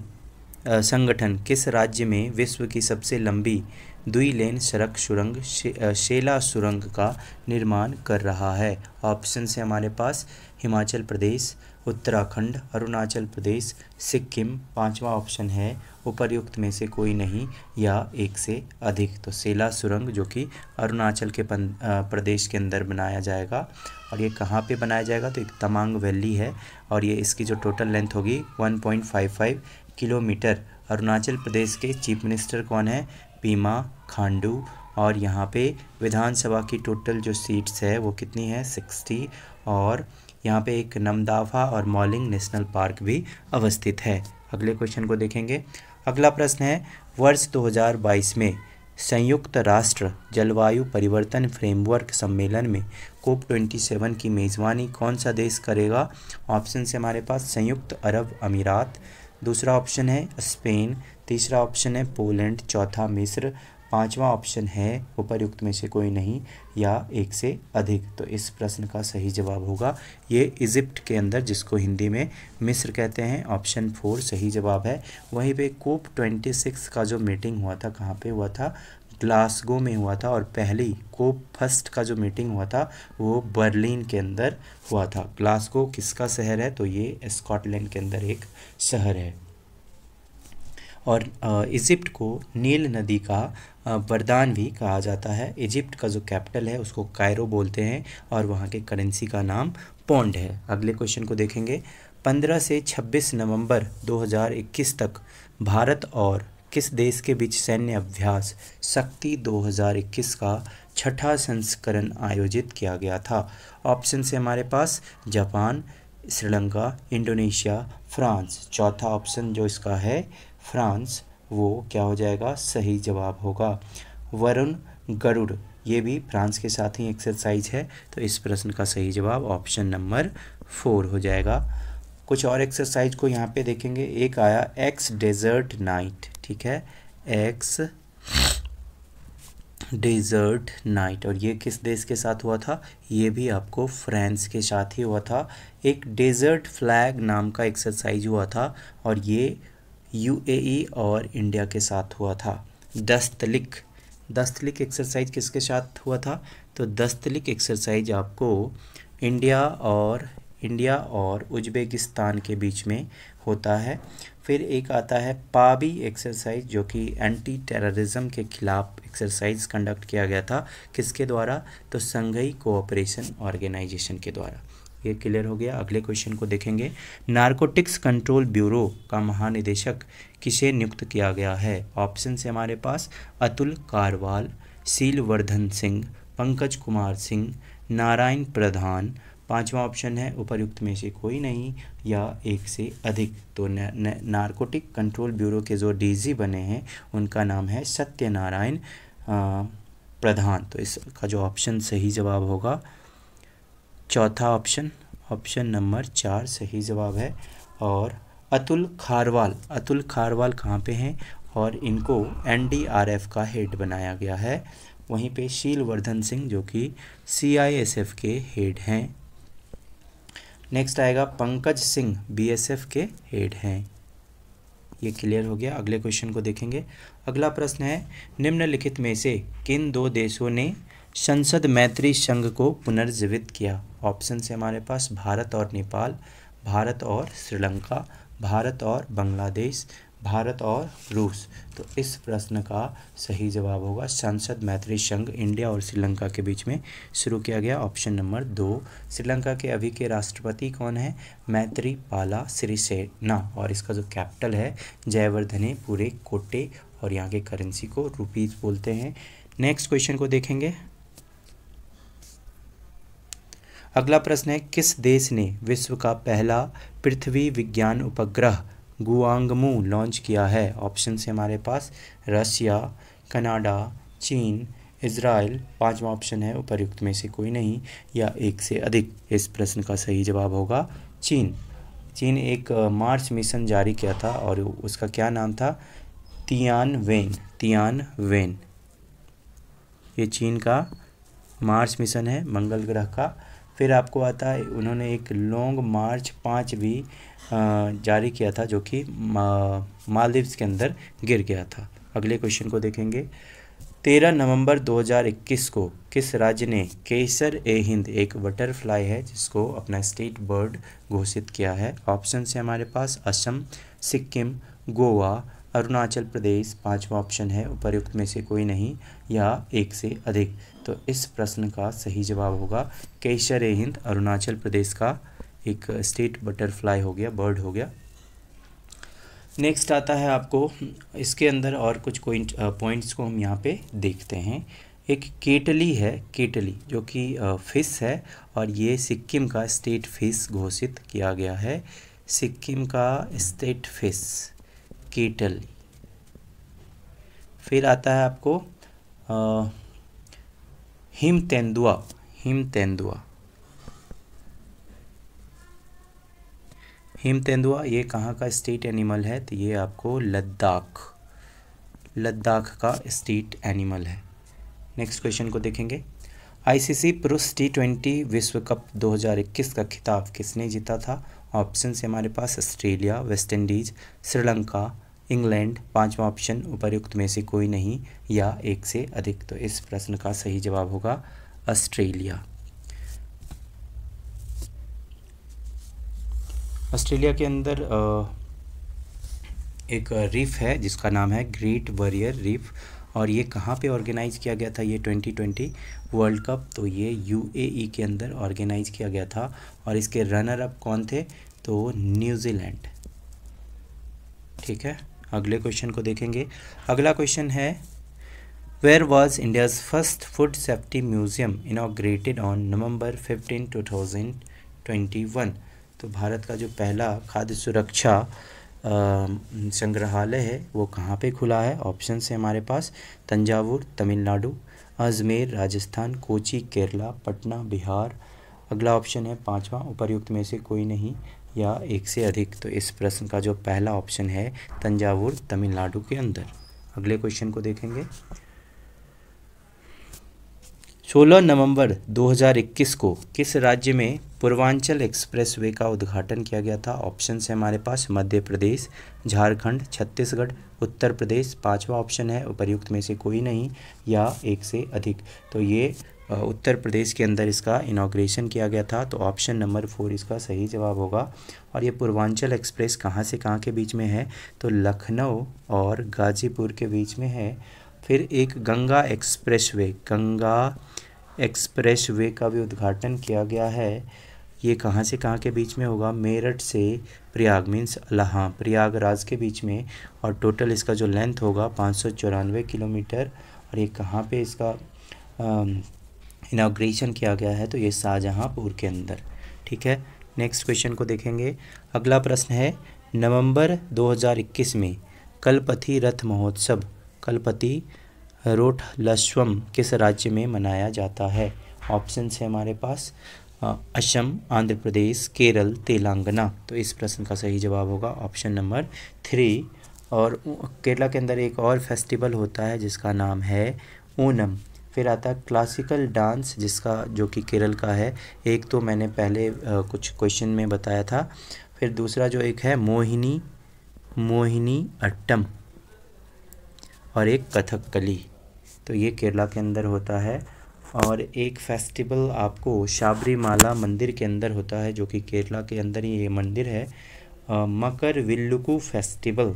संगठन किस राज्य में विश्व की सबसे लंबी दुई लेन सड़क सुरंग शे, शेला सुरंग का निर्माण कर रहा है ऑप्शन से हमारे पास हिमाचल प्रदेश उत्तराखंड अरुणाचल प्रदेश सिक्किम पांचवा ऑप्शन है उपर्युक्त में से कोई नहीं या एक से अधिक तो सेला सुरंग जो कि अरुणाचल के पन, प्रदेश के अंदर बनाया जाएगा और ये कहाँ पे बनाया जाएगा तो एक तमांग वैली है और ये इसकी जो टोटल लेंथ होगी 1.55 किलोमीटर अरुणाचल प्रदेश के चीफ मिनिस्टर कौन है पीमा खांडू और यहाँ पे विधानसभा की टोटल जो सीट्स है वो कितनी है सिक्सटी और यहाँ पे एक नमदाफा और मॉलिंग नेशनल पार्क भी अवस्थित है अगले क्वेश्चन को देखेंगे अगला प्रश्न है वर्ष 2022 में संयुक्त राष्ट्र जलवायु परिवर्तन फ्रेमवर्क सम्मेलन में कोप 27 की मेज़बानी कौन सा देश करेगा ऑप्शन से हमारे पास संयुक्त अरब अमीरात दूसरा ऑप्शन है स्पेन तीसरा ऑप्शन है पोलैंड चौथा मिस्र पांचवा ऑप्शन है उपरयुक्त में से कोई नहीं या एक से अधिक तो इस प्रश्न का सही जवाब होगा ये इजिप्ट के अंदर जिसको हिंदी में मिस्र कहते हैं ऑप्शन फोर सही जवाब है वहीं पे कोप ट्वेंटी सिक्स का जो मीटिंग हुआ था कहाँ पे हुआ था ग्लासगो में हुआ था और पहली कोप फर्स्ट का जो मीटिंग हुआ था वो बर्लिन के अंदर हुआ था ग्लासगो किसका शहर है तो ये स्कॉटलैंड के अंदर एक शहर है और इजिप्ट को नील नदी का वरदान भी कहा जाता है इजिप्ट का जो कैपिटल है उसको कायरो बोलते हैं और वहाँ के करेंसी का नाम पौंड है अगले क्वेश्चन को देखेंगे 15 से 26 नवंबर 2021 तक भारत और किस देश के बीच सैन्य अभ्यास शक्ति 2021 का छठा संस्करण आयोजित किया गया था ऑप्शन से हमारे पास जापान श्रीलंका इंडोनेशिया फ्रांस चौथा ऑप्शन जो इसका है फ्रांस वो क्या हो जाएगा सही जवाब होगा वरुण गरुड़ ये भी फ्रांस के साथ ही एक्सरसाइज है तो इस प्रश्न का सही जवाब ऑप्शन नंबर फोर हो जाएगा कुछ और एक्सरसाइज को यहाँ पे देखेंगे एक आया एक्स डेजर्ट नाइट ठीक है एक्स डेजर्ट नाइट और ये किस देश के साथ हुआ था ये भी आपको फ्रांस के साथ ही हुआ था एक डेजर्ट फ्लैग नाम का एक्सरसाइज हुआ था और ये यूएई और इंडिया के साथ हुआ था दस्तलिक दस्तलिक एक्सरसाइज किसके साथ हुआ था तो दस्तलिक एक्सरसाइज आपको इंडिया और इंडिया और उज्बेकिस्तान के बीच में होता है फिर एक आता है पाबी एक्सरसाइज जो कि एंटी टेररिज्म के खिलाफ एक्सरसाइज कंडक्ट किया गया था किसके द्वारा तो संघई कोऑपरेशन ऑर्गेनाइजेशन के द्वारा ये क्लियर हो गया अगले क्वेश्चन को देखेंगे नारकोटिक्स कंट्रोल ब्यूरो का महानिदेशक किसे नियुक्त किया गया है ऑप्शन से हमारे पास अतुल कारवाल सीलवर्धन सिंह पंकज कुमार सिंह नारायण प्रधान पांचवा ऑप्शन है उपरयुक्त में से कोई नहीं या एक से अधिक तो न, न, कंट्रोल ब्यूरो के जो डीजी बने हैं उनका नाम है सत्यनारायण प्रधान तो इसका जो ऑप्शन सही जवाब होगा चौथा ऑप्शन ऑप्शन नंबर चार सही जवाब है और अतुल खारवाल अतुल खारवाल कहाँ पे हैं और इनको एनडीआरएफ का हेड बनाया गया है वहीं पे शीलवर्धन सिंह जो कि सीआईएसएफ के हेड हैं नेक्स्ट आएगा पंकज सिंह बीएसएफ के हेड हैं ये क्लियर हो गया अगले क्वेश्चन को देखेंगे अगला प्रश्न है निम्नलिखित में से किन दो देशों ने संसद मैत्री संघ को पुनर्जीवित किया ऑप्शन है हमारे पास भारत और नेपाल भारत और श्रीलंका भारत और बांग्लादेश भारत और रूस तो इस प्रश्न का सही जवाब होगा संसद मैत्री संघ इंडिया और श्रीलंका के बीच में शुरू किया गया ऑप्शन नंबर दो श्रीलंका के अभी के राष्ट्रपति कौन है मैत्री पाला सिरिसेना और इसका जो कैपिटल है जयवर्धने पूरे कोटे और यहाँ के करेंसी को रुपीज़ बोलते हैं नेक्स्ट क्वेश्चन को देखेंगे अगला प्रश्न है किस देश ने विश्व का पहला पृथ्वी विज्ञान उपग्रह गुआंगमू लॉन्च किया है ऑप्शन से हमारे पास रशिया कनाडा चीन इसराइल पांचवा ऑप्शन है उपयुक्त में से कोई नहीं या एक से अधिक इस प्रश्न का सही जवाब होगा चीन चीन एक मार्च मिशन जारी किया था और उसका क्या नाम था तियान वेन तियान वेन ये चीन का मार्स मिशन है मंगल ग्रह का फिर आपको आता है उन्होंने एक लॉन्ग मार्च पाँच भी जारी किया था जो कि मालदीव्स के अंदर गिर गया था अगले क्वेश्चन को देखेंगे तेरह नवंबर 2021 को किस राज्य ने केसर ए हिंद एक बटरफ्लाई है जिसको अपना स्टेट बर्ड घोषित किया है ऑप्शन से हमारे पास असम सिक्किम गोवा अरुणाचल प्रदेश पांचवा ऑप्शन है उपरयुक्त में से कोई नहीं या एक से अधिक तो इस प्रश्न का सही जवाब होगा केशर ए हिंद अरुणाचल प्रदेश का एक स्टेट बटरफ्लाई हो गया बर्ड हो गया नेक्स्ट आता है आपको इसके अंदर और कुछ पॉइंट्स को हम यहाँ पे देखते हैं एक केटली है केटली जो कि फिश है और ये सिक्किम का स्टेट फिश घोषित किया गया है सिक्किम का स्टेट फिश केटली फिर आता है आपको आ, हिम तेंदुआ हिम तेंदुआ हिम तेंदुआ ये कहाँ का स्टेट एनिमल है तो ये आपको लद्दाख लद्दाख का स्टेट एनिमल है नेक्स्ट क्वेश्चन को देखेंगे आईसीसी पुरुष टी ट्वेंटी विश्व कप 2021 का खिताब किसने जीता था ऑप्शन से हमारे पास Australia West Indies Sri Lanka England पांचवा ऑप्शन उपरयुक्त में से कोई नहीं या एक से अधिक तो इस प्रश्न का सही जवाब होगा ऑस्ट्रेलिया ऑस्ट्रेलिया के अंदर एक रिफ है जिसका नाम है ग्रेट वॉरियर रिफ और ये कहाँ पे ऑर्गेनाइज किया गया था ये 2020 वर्ल्ड कप तो ये यूएई के अंदर ऑर्गेनाइज किया गया था और इसके रनर अप कौन थे तो न्यूजीलैंड ठीक है अगले क्वेश्चन को देखेंगे अगला क्वेश्चन है where was India's first food safety museum inaugurated on November 15 2021 तो भारत का जो पहला खाद्य सुरक्षा संग्रहालय है वो कहाँ पे खुला है ऑप्शन है हमारे पास तंजावुर तमिलनाडु अजमेर राजस्थान कोची केरला पटना बिहार अगला ऑप्शन है पांचवा उपरयुक्त में से कोई नहीं या एक से अधिक तो इस प्रश्न का जो पहला ऑप्शन है तंजावुर तमिलनाडु के अंदर अगले क्वेश्चन को देखेंगे 16 नवंबर 2021 को किस राज्य में पूर्वांचल एक्सप्रेसवे का उद्घाटन किया गया था ऑप्शन है हमारे पास मध्य प्रदेश झारखंड छत्तीसगढ़ उत्तर प्रदेश पांचवा ऑप्शन है उपर्युक्त में से कोई नहीं या एक से अधिक तो ये उत्तर प्रदेश के अंदर इसका इनाग्रेशन किया गया था तो ऑप्शन नंबर फोर इसका सही जवाब होगा और ये पूर्वांचल एक्सप्रेस कहाँ से कहाँ के बीच में है तो लखनऊ और गाजीपुर के बीच में है फिर एक Ganga expressway Ganga expressway का भी उद्घाटन किया गया है ये कहाँ से कहाँ के बीच में होगा मेरठ से प्रयाग मीन्स अलहा प्रयागराज के बीच में और टोटल इसका जो लेंथ होगा पाँच किलोमीटर और ये कहाँ पे इसका आ, इनाग्रेशन किया गया है तो ये शाहजहाँपुर के अंदर ठीक है नेक्स्ट क्वेश्चन को देखेंगे अगला प्रश्न है नवंबर 2021 में कलपति रथ महोत्सव कलपति रोट लस्वम किस राज्य में मनाया जाता है ऑप्शन है हमारे पास असम आंध्र प्रदेश केरल तेलंगाना तो इस प्रश्न का सही जवाब होगा ऑप्शन नंबर थ्री और केरला के अंदर एक और फेस्टिवल होता है जिसका नाम है ओनम फिर आता है क्लासिकल डांस जिसका जो कि केरल का है एक तो मैंने पहले कुछ क्वेश्चन में बताया था फिर दूसरा जो एक है मोहिनी मोहिनी अट्टम और एक कथकली तो ये केरला के अंदर होता है और एक फेस्टिवल आपको शाबरीमाला मंदिर के अंदर होता है जो कि केरला के अंदर ही ये मंदिर है आ, मकर विल्लुकू फेस्टिवल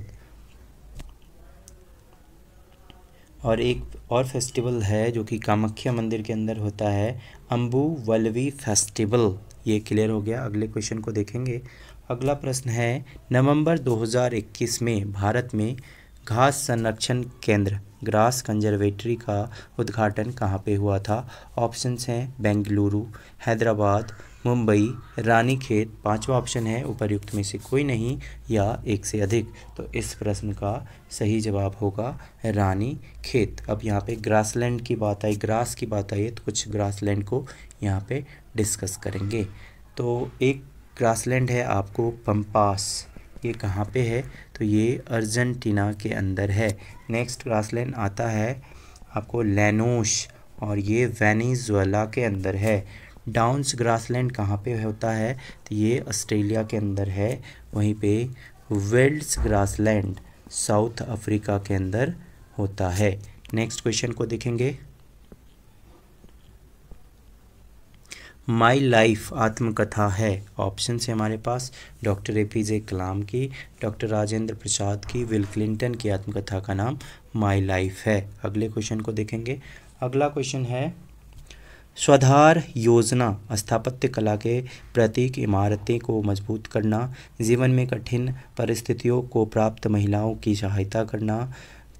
और एक और फेस्टिवल है जो कि कामाख्या मंदिर के अंदर होता है अम्बू वलवी फेस्टिवल ये क्लियर हो गया अगले क्वेश्चन को देखेंगे अगला प्रश्न है नवंबर 2021 में भारत में घास संरक्षण केंद्र ग्रास कंजर्वेटरी का उद्घाटन कहाँ पे हुआ था ऑप्शंस हैं बेंगलुरु हैदराबाद मुंबई रानीखेत पांचवा ऑप्शन है उपरयुक्त में से कोई नहीं या एक से अधिक तो इस प्रश्न का सही जवाब होगा रानी खेत अब यहाँ पे ग्रासलैंड की बात आई ग्रास की बात आई तो कुछ ग्रासलैंड को यहाँ पे डिस्कस करेंगे तो एक ग्रासलैंड है आपको पम्पास ये कहाँ पे है तो ये अर्जेंटीना के अंदर है नेक्स्ट ग्रासलैंड आता है आपको लेनोश और ये वेनेजुएला के अंदर है डाउन्स ग्रासलैंड कहाँ पे होता है तो ये ऑस्ट्रेलिया के अंदर है वहीं पे वेल्ड्स ग्रासलैंड साउथ अफ्रीका के अंदर होता है नेक्स्ट क्वेश्चन को देखेंगे माई लाइफ आत्मकथा है ऑप्शन है हमारे पास डॉक्टर ए पी जे कलाम की डॉक्टर राजेंद्र प्रसाद की विल क्लिंटन की आत्मकथा का नाम माई लाइफ है अगले क्वेश्चन को देखेंगे अगला क्वेश्चन है स्वाधार योजना स्थापत्य कला के प्रतीक इमारतें को मजबूत करना जीवन में कठिन परिस्थितियों को प्राप्त महिलाओं की सहायता करना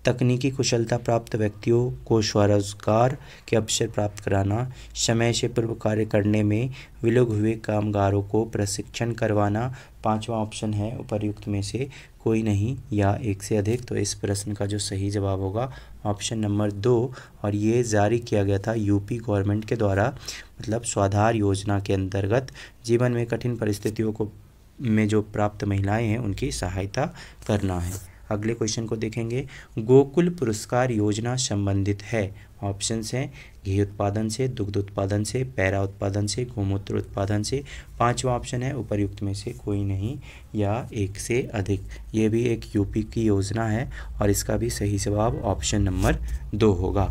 तकनीकी कुशलता प्राप्त व्यक्तियों को स्वरोजगार के अवसर प्राप्त कराना समय से पूर्व कार्य करने में विलुप्त हुए कामगारों को प्रशिक्षण करवाना पांचवा ऑप्शन है उपर्युक्त में से कोई नहीं या एक से अधिक तो इस प्रश्न का जो सही जवाब होगा ऑप्शन नंबर दो और ये जारी किया गया था यूपी गवर्नमेंट के द्वारा मतलब स्वाधार योजना के अंतर्गत जीवन में कठिन परिस्थितियों को में जो प्राप्त महिलाएं हैं उनकी सहायता करना है अगले क्वेश्चन को देखेंगे गोकुल पुरस्कार योजना संबंधित है ऑप्शंस हैं घी उत्पादन से दुग्ध उत्पादन से पैरा उत्पादन से गोमूत्र उत्पादन से पांचवा ऑप्शन है उपरयुक्त में से कोई नहीं या एक से अधिक ये भी एक यूपी की योजना है और इसका भी सही जवाब ऑप्शन नंबर दो होगा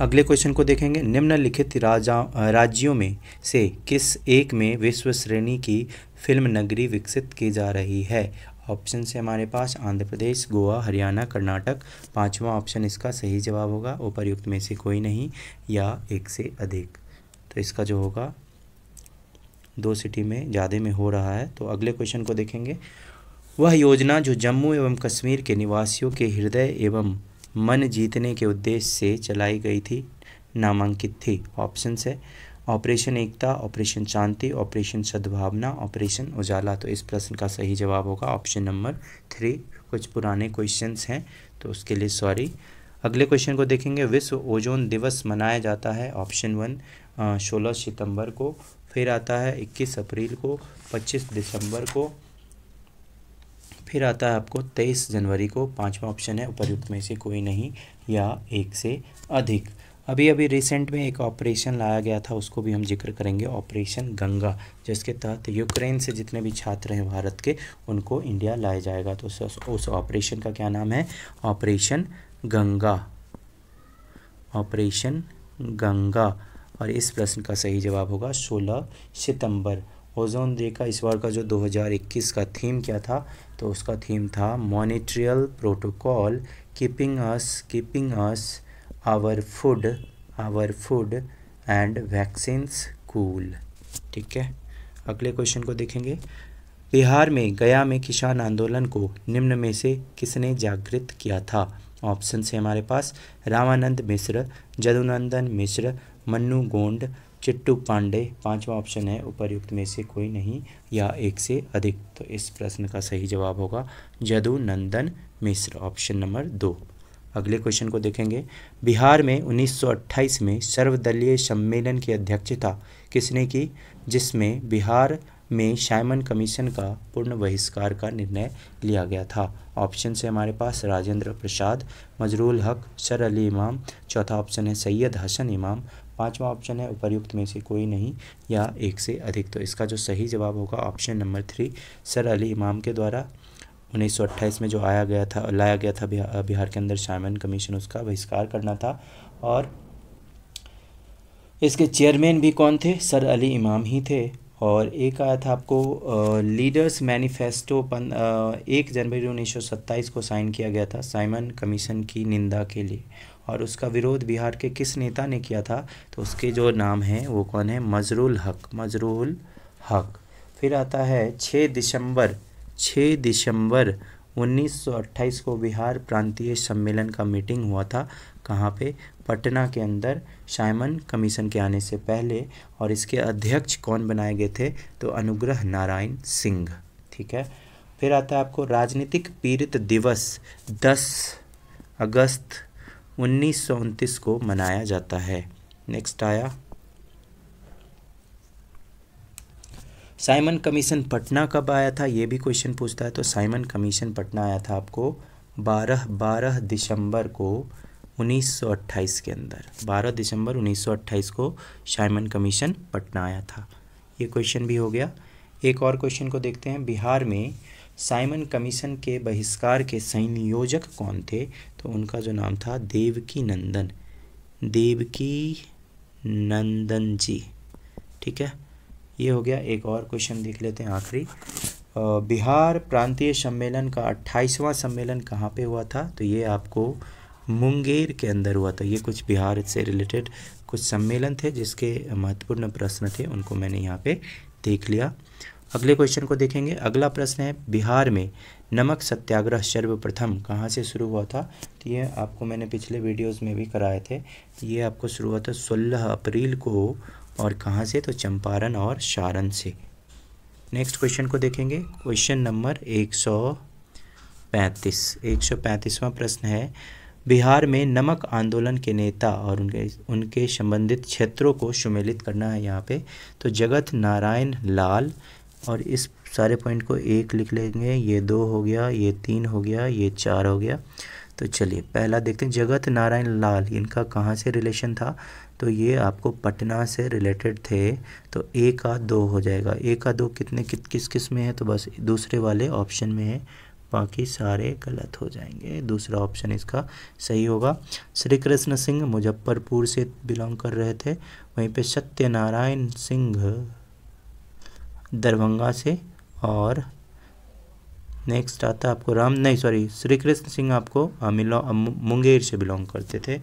अगले क्वेश्चन को देखेंगे निम्नलिखित राजा राज्यों में से किस एक में विश्व श्रेणी की फिल्म नगरी विकसित की जा रही है ऑप्शन से हमारे पास आंध्र प्रदेश गोवा हरियाणा कर्नाटक पांचवा ऑप्शन इसका सही जवाब होगा उपरयुक्त में से कोई नहीं या एक से अधिक तो इसका जो होगा दो सिटी में ज़्यादा में हो रहा है तो अगले क्वेश्चन को देखेंगे वह योजना जो जम्मू एवं कश्मीर के निवासियों के हृदय एवं मन जीतने के उद्देश्य से चलाई गई थी नामांकित थी ऑप्शन है operation Ekta operation Shanti operation Sadbhavana operation Ujala तो इस प्रश्न का सही जवाब होगा ऑप्शन नंबर थ्री कुछ पुराने क्वेश्चंस हैं तो उसके लिए सॉरी अगले क्वेश्चन को देखेंगे विश्व ओजोन दिवस मनाया जाता है ऑप्शन वन सोलह सितंबर को फिर आता है इक्कीस अप्रैल को पच्चीस दिसंबर को फिर आता है आपको तेईस जनवरी को पांचवा ऑप्शन है उपरुक्त में से कोई नहीं या एक से अधिक अभी अभी रिसेंट में एक ऑपरेशन लाया गया था उसको भी हम जिक्र करेंगे ऑपरेशन गंगा जिसके तहत यूक्रेन से जितने भी छात्र हैं भारत के उनको इंडिया लाया जाएगा तो उस ऑपरेशन का क्या नाम है ऑपरेशन गंगा ऑपरेशन गंगा और इस प्रश्न का सही जवाब होगा 16 सितंबर ओजोन डे का इस बार का जो 2021 का थीम क्या था तो उसका थीम था Montreal protocol keeping us keeping us our food our food and vaccines cool ठीक है अगले क्वेश्चन को देखेंगे बिहार में गया में किसान आंदोलन को निम्न में से किसने जागृत किया था ऑप्शन से हमारे पास रामानंद मिश्र जदुनंदन मिश्र मन्नू गोंड चिट्टू पांडे पांचवा ऑप्शन है उपरयुक्त में से कोई नहीं या एक से अधिक तो इस प्रश्न का सही जवाब होगा जदुनंदन मिश्र ऑप्शन नंबर दो अगले क्वेश्चन को देखेंगे बिहार में 1928 में सर्वदलीय सम्मेलन की अध्यक्षता किसने की जिसमें बिहार में शायमन कमीशन का पूर्ण बहिष्कार का निर्णय लिया गया था ऑप्शन से हमारे पास राजेंद्र प्रसाद मजरूल हक सर अली इमाम चौथा ऑप्शन है सैयद हसन इमाम पांचवा ऑप्शन है उपर्युक्त में से कोई नहीं या एक से अधिक तो इसका जो सही जवाब होगा option number three sir Ali Imam के द्वारा 1928 में जो आया गया था लाया गया था बिहार, बिहार के अंदर साइमन कमीशन उसका बहिष्कार करना था और इसके चेयरमैन भी कौन थे सर अली इमाम ही थे और एक आया था आपको आ, लीडर्स मैनिफेस्टो पन आ, एक जनवरी उन्नीस को साइन किया गया था साइमन कमीशन की निंदा के लिए और उसका विरोध बिहार के किस नेता ने किया था तो उसके जो नाम हैं वो कौन है मजरुल हक मजरुल हक फिर आता है 6 दिसंबर 6 दिसंबर 1928 को बिहार प्रांतीय सम्मेलन का मीटिंग हुआ था कहाँ पे पटना के अंदर साइमन कमीशन के आने से पहले और इसके अध्यक्ष कौन बनाए गए थे तो अनुग्रह नारायण सिंह ठीक है फिर आता है आपको राजनीतिक पीड़ित दिवस 10 अगस्त उन्नीस को मनाया जाता है नेक्स्ट आया साइमन कमीशन पटना कब आया था ये भी क्वेश्चन पूछता है तो साइमन कमीशन पटना आया था आपको बारह बारह दिसंबर को 1928 के अंदर 12 दिसंबर 1928 को साइमन कमीशन पटना आया था ये क्वेश्चन भी हो गया एक और क्वेश्चन को देखते हैं बिहार में साइमन कमीशन के बहिष्कार के संयोजक कौन थे तो उनका जो नाम था देवकी नंदन देवकी नंदन जी ठीक है ये हो गया एक और क्वेश्चन देख लेते हैं आखिरी बिहार प्रांतीय सम्मेलन का अट्ठाईसवां सम्मेलन कहाँ पे हुआ था तो ये आपको मुंगेर के अंदर हुआ था ये कुछ बिहार से रिलेटेड कुछ सम्मेलन थे जिसके महत्वपूर्ण प्रश्न थे उनको मैंने यहाँ पे देख लिया अगले क्वेश्चन को देखेंगे अगला प्रश्न है बिहार में नमक सत्याग्रह सर्वप्रथम कहाँ से शुरू हुआ था तो ये आपको मैंने पिछले वीडियोज़ में भी कराए थे ये आपको शुरू हुआ था सोलह अप्रैल को और कहाँ से तो चंपारण और सारण से नेक्स्ट क्वेश्चन को देखेंगे क्वेश्चन नंबर एक सौ पैंतीस एक सौ पैंतीसवां प्रश्न है बिहार में नमक आंदोलन के नेता और उनके उनके संबंधित क्षेत्रों को सुमेलित करना है यहाँ पे तो जगत नारायण लाल और इस सारे पॉइंट को एक लिख लेंगे ये दो हो गया ये तीन हो गया ये चार हो गया तो चलिए पहला देखते हैं जगत नारायण लाल इनका कहाँ से रिलेशन था तो ये आपको पटना से रिलेटेड थे तो ए का दो हो जाएगा ए का दो कितने कित किस किस में है तो बस दूसरे वाले ऑप्शन में है बाकी सारे गलत हो जाएंगे दूसरा ऑप्शन इसका सही होगा श्री कृष्ण सिंह मुजफ्फरपुर से बिलोंग कर रहे थे वहीं पे सत्यनारायण सिंह दरभंगा से और नेक्स्ट आता आपको राम नहीं सॉरी श्री कृष्ण सिंह आपको मिलो मुंगेर से बिलोंग करते थे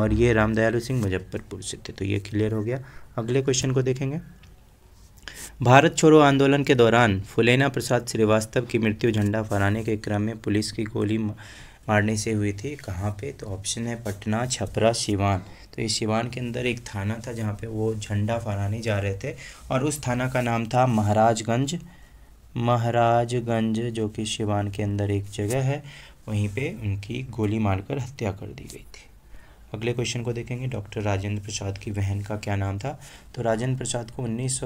और ये राम दयालु सिंह मुजफ्फरपुर से थे तो ये क्लियर हो गया अगले क्वेश्चन को देखेंगे भारत छोड़ो आंदोलन के दौरान फुलेना प्रसाद श्रीवास्तव की मृत्यु झंडा फहराने के क्रम में पुलिस की गोली मारने से हुई थी कहाँ पे तो ऑप्शन है पटना छपरा सिवान तो ये सिवान के अंदर एक थाना था जहाँ पे वो झंडा फहराने जा रहे थे और उस थाना का नाम था महाराजगंज महाराजगंज जो कि शिवान के अंदर एक जगह है वहीं पे उनकी गोली मारकर हत्या कर दी गई थी अगले क्वेश्चन को देखेंगे डॉक्टर राजेंद्र प्रसाद की बहन का क्या नाम था तो राजेंद्र प्रसाद को उन्नीस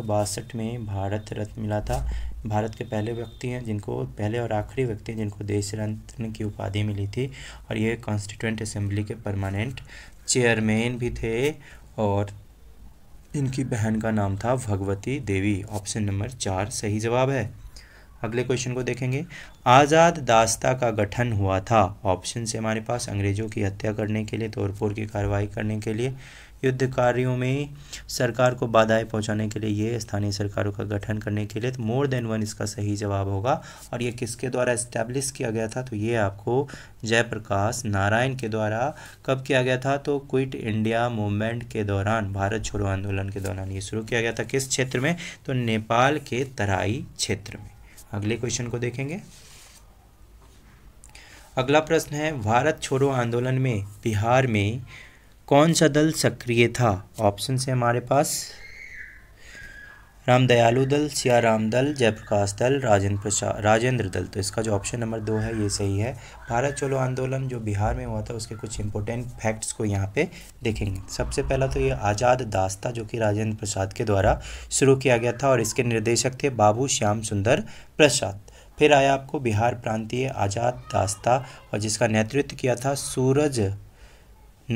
में भारत रत्न मिला था भारत के पहले व्यक्ति हैं जिनको पहले और आखिरी व्यक्ति हैं जिनको देश रत्न की उपाधि मिली थी और ये कॉन्स्टिट्यूंट असेंबली के परमानेंट चेयरमैन भी थे और इनकी बहन का नाम था भगवती देवी ऑप्शन नंबर चार सही जवाब है अगले क्वेश्चन को देखेंगे आज़ाद दास्ता का गठन हुआ था ऑप्शन से हमारे पास अंग्रेज़ों की हत्या करने के लिए तोड़फोड़ की कार्रवाई करने के लिए युद्ध कार्यों में सरकार को बाधाएं पहुंचाने के लिए ये स्थानीय सरकारों का गठन करने के लिए तो मोर देन वन इसका सही जवाब होगा और ये किसके द्वारा इस्टेब्लिश किया गया था तो ये आपको जयप्रकाश नारायण के द्वारा कब किया गया था तो क्विट इंडिया मूवमेंट के दौरान भारत छोड़ो आंदोलन के दौरान ये शुरू किया गया था किस क्षेत्र में तो नेपाल के तराई क्षेत्र में अगले क्वेश्चन को देखेंगे अगला प्रश्न है भारत छोड़ो आंदोलन में बिहार में कौन सा दल सक्रिय था ऑप्शन है हमारे पास रामदयालु दल सिया राम दल जयप्रकाश दल राजेंद्र प्रसाद राजेंद्र दल तो इसका जो ऑप्शन नंबर दो है ये सही है भारत चलो आंदोलन जो बिहार में हुआ था उसके कुछ इंपॉर्टेंट फैक्ट्स को यहाँ पे देखेंगे सबसे पहला तो ये आज़ाद दास्ता जो कि राजेंद्र प्रसाद के द्वारा शुरू किया गया था और इसके निर्देशक थे बाबू श्याम सुंदर प्रसाद फिर आया आपको बिहार प्रांतीय आज़ाद दास्ता और जिसका नेतृत्व किया था सूरज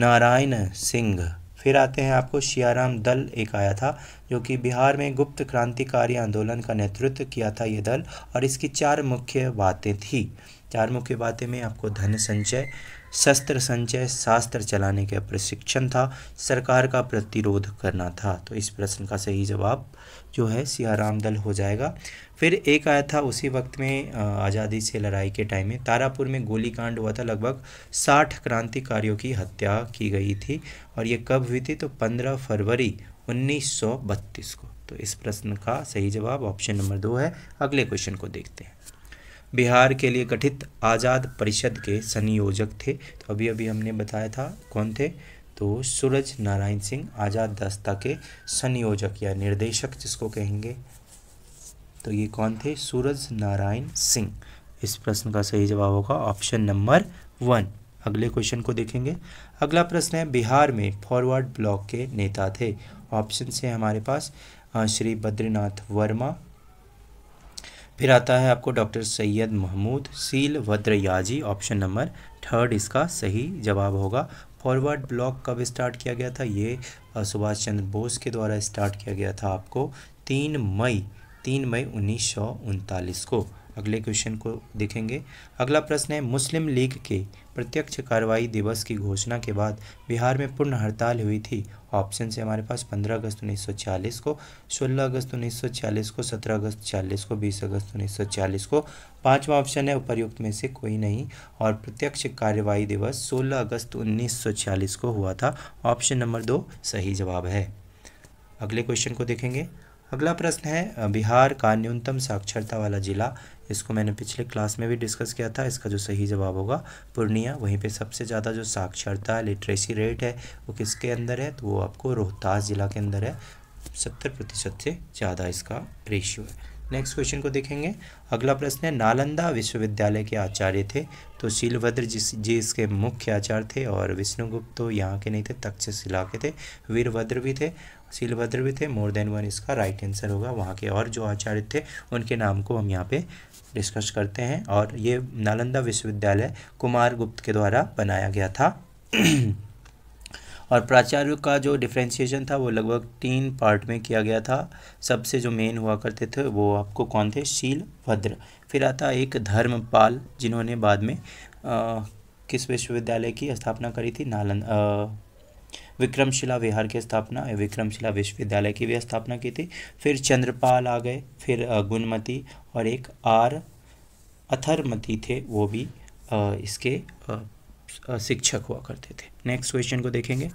नारायण सिंह फिर आते हैं आपको शियाराम दल एक आया था जो कि बिहार में गुप्त क्रांतिकारी आंदोलन का नेतृत्व किया था ये दल और इसकी चार मुख्य बातें थी चार मुख्य बातें में आपको धन संचय शस्त्र संचय शास्त्र चलाने का प्रशिक्षण था सरकार का प्रतिरोध करना था तो इस प्रश्न का सही जवाब जो है सियाराम दल हो जाएगा फिर एक आया था उसी वक्त में आज़ादी से लड़ाई के टाइम में तारापुर में गोलीकांड हुआ था लगभग साठ क्रांतिकारियों की हत्या की गई थी और ये कब हुई थी तो पंद्रह फरवरी उन्नीस को तो इस प्रश्न का सही जवाब ऑप्शन नंबर दो है अगले क्वेश्चन को देखते हैं बिहार के लिए गठित आज़ाद परिषद के संयोजक थे तो अभी अभी हमने बताया था कौन थे तो सूरज नारायण सिंह आज़ाद दस्ता के संयोजक या निर्देशक जिसको कहेंगे तो ये कौन थे सूरज नारायण सिंह इस प्रश्न का सही जवाब होगा ऑप्शन नंबर वन अगले क्वेश्चन को देखेंगे अगला प्रश्न है बिहार में फॉरवर्ड ब्लॉक के नेता थे ऑप्शन से हमारे पास श्री बद्रीनाथ वर्मा फिर आता है आपको doctor Syed Mahmud Sheel Bhadrayajee option number third इसका सही जवाब होगा फॉरवर्ड ब्लॉक कब स्टार्ट किया गया था ये सुभाष चंद्र बोस के द्वारा स्टार्ट किया गया था आपको तीन मई तीन मई उन्नीस को अगले क्वेश्चन को देखेंगे अगला प्रश्न है मुस्लिम लीग के प्रत्यक्ष कार्रवाई दिवस की घोषणा के बाद बिहार में पूर्ण हड़ताल हुई थी ऑप्शन से हमारे पास 15 अगस्त 1940 को 16 अगस्त 1940 को 17 अगस्त 40 को 20 अगस्त 1940 को पांचवा ऑप्शन है उपरयुक्त में से कोई नहीं और प्रत्यक्ष कार्यवाही दिवस 16 अगस्त 1940 को हुआ था ऑप्शन नंबर दो सही जवाब है अगले क्वेश्चन को देखेंगे अगला प्रश्न है बिहार का न्यूनतम साक्षरता वाला जिला इसको मैंने पिछले क्लास में भी डिस्कस किया था इसका जो सही जवाब होगा पूर्णिया वहीं पे सबसे ज़्यादा जो साक्षरता लिटरेसी रेट है वो किसके अंदर है तो वो आपको रोहतास ज़िला के अंदर है सत्तर प्रतिशत से ज़्यादा इसका रेशियो है नेक्स्ट क्वेश्चन को देखेंगे अगला प्रश्न है नालंदा विश्वविद्यालय के आचार्य थे तो शीलभद्र जिस जी इसके मुख्य आचार्य थे और विष्णुगुप्त तो यहाँ के नहीं थे तक्षशिला के थे वीरभद्र भी थे शीलभद्र भी थे मोर देन वन इसका राइट आंसर होगा वहाँ के और जो आचार्य थे उनके नाम को हम यहाँ पे डिस्कस करते हैं और ये नालंदा विश्वविद्यालय कुमार गुप्त के द्वारा बनाया गया था और प्राचार्यों का जो डिफ्रेंशिएशन था वो लगभग तीन पार्ट में किया गया था सबसे जो मेन हुआ करते थे वो आपको कौन थे शील भद्र फिर आता एक धर्मपाल जिन्होंने बाद में आ, किस विश्वविद्यालय की स्थापना करी थी नालंद विक्रमशिला विहार की स्थापना विक्रमशिला विश्वविद्यालय की भी स्थापना की थी फिर चंद्रपाल आ गए फिर गुणमती और एक आर अथरमती थे वो भी इसके शिक्षक हुआ करते थे नेक्स्ट क्वेश्चन को देखेंगे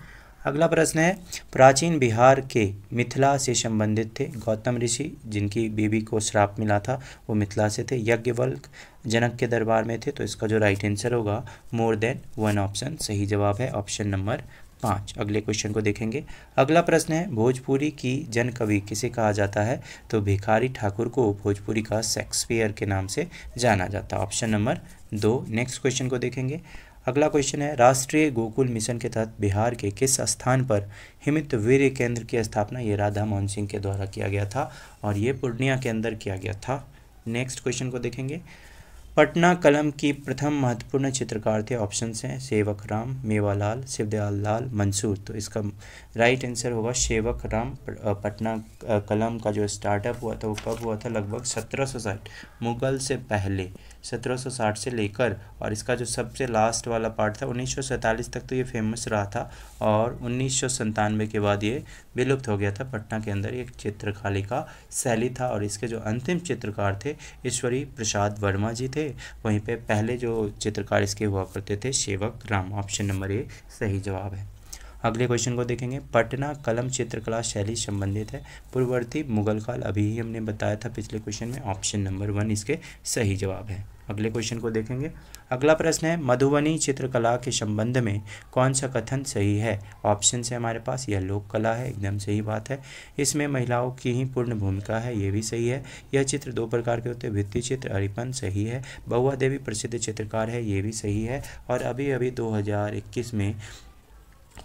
अगला प्रश्न है प्राचीन बिहार के मिथिला से संबंधित थे गौतम ऋषि जिनकी बीबी को श्राप मिला था वो मिथिला से थे यज्ञवल्क जनक के दरबार में थे तो इसका जो राइट आंसर होगा मोर देन वन ऑप्शन सही जवाब है ऑप्शन नंबर पाँच अगले क्वेश्चन को देखेंगे अगला प्रश्न है भोजपुरी की जन कवि किसे कहा जाता है तो भिखारी ठाकुर को भोजपुरी का शेक्सपियर के नाम से जाना जाता है ऑप्शन नंबर दो नेक्स्ट क्वेश्चन को देखेंगे अगला क्वेश्चन है राष्ट्रीय गोकुल मिशन के तहत बिहार के किस स्थान पर हिमित वीर केंद्र की स्थापना ये राधा मोहन सिंह के द्वारा किया गया था और ये पूर्णिया के अंदर किया गया था नेक्स्ट क्वेश्चन को देखेंगे पटना कलम की प्रथम महत्वपूर्ण चित्रकार थे ऑप्शन हैं सेवक राम मेवालाल शिवदयाल लाल मंसूर तो इसका राइट आंसर होगा सेवक राम पटना कलम का जो स्टार्टअप हुआ था वो कब हुआ था लगभग सत्रह सौ साठ मुगल से पहले 1760 से लेकर और इसका जो सबसे लास्ट वाला पार्ट था उन्नीस तक तो ये फेमस रहा था और उन्नीस के बाद ये विलुप्त हो गया था पटना के अंदर एक चित्रकाली का शैली था और इसके जो अंतिम चित्रकार थे ईश्वरी प्रसाद वर्मा जी थे वहीं पे पहले जो चित्रकार इसके हुआ करते थे सेवक राम ऑप्शन नंबर ए सही जवाब है अगले क्वेश्चन को देखेंगे पटना कलम चित्रकला शैली संबंधित है पूर्ववर्ती मुगल काल अभी ही हमने बताया था पिछले क्वेश्चन में ऑप्शन नंबर वन इसके सही जवाब है अगले क्वेश्चन को देखेंगे अगला प्रश्न है मधुबनी चित्रकला के संबंध में कौन सा कथन सही है ऑप्शन है हमारे पास यह लोक कला है एकदम सही बात है इसमें महिलाओं की ही पूर्ण भूमिका है ये भी सही है यह चित्र दो प्रकार के होते हैं वित्तीय चित्र अरिपन सही है बउआ देवी प्रसिद्ध चित्रकार है ये भी सही है और अभी अभी दो में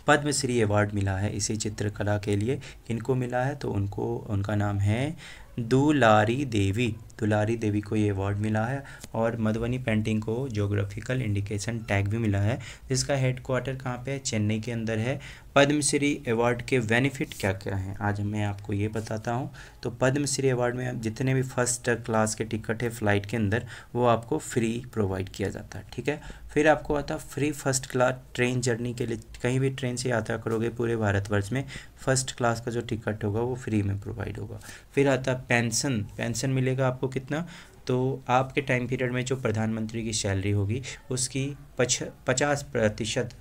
पद्मश्री अवार्ड मिला है इसी चित्रकला के लिए किनको मिला है तो उनको उनका नाम है दुलारी देवी दुलारी देवी को ये अवार्ड मिला है और मधुबनी पेंटिंग को जोग्राफिकल इंडिकेशन टैग भी मिला है जिसका हेड क्वार्टर कहाँ पर है चेन्नई के अंदर है पद्मश्री अवार्ड के बेनिफिट क्या क्या हैं आज मैं आपको ये बताता हूँ तो पद्मश्री अवार्ड में जितने भी फर्स्ट क्लास के टिकट है फ़्लाइट के अंदर वो आपको फ्री प्रोवाइड किया जाता है ठीक है फिर आपको आता free first class train journey के लिए कहीं भी ट्रेन से यात्रा करोगे पूरे भारतवर्ष में फर्स्ट क्लास का जो टिकट होगा वो फ्री में प्रोवाइड होगा फिर आता पेंशन पेंशन मिलेगा आपको कितना तो आपके टाइम पीरियड में जो प्रधानमंत्री की सैलरी होगी उसकी पच पचास प्रतिशत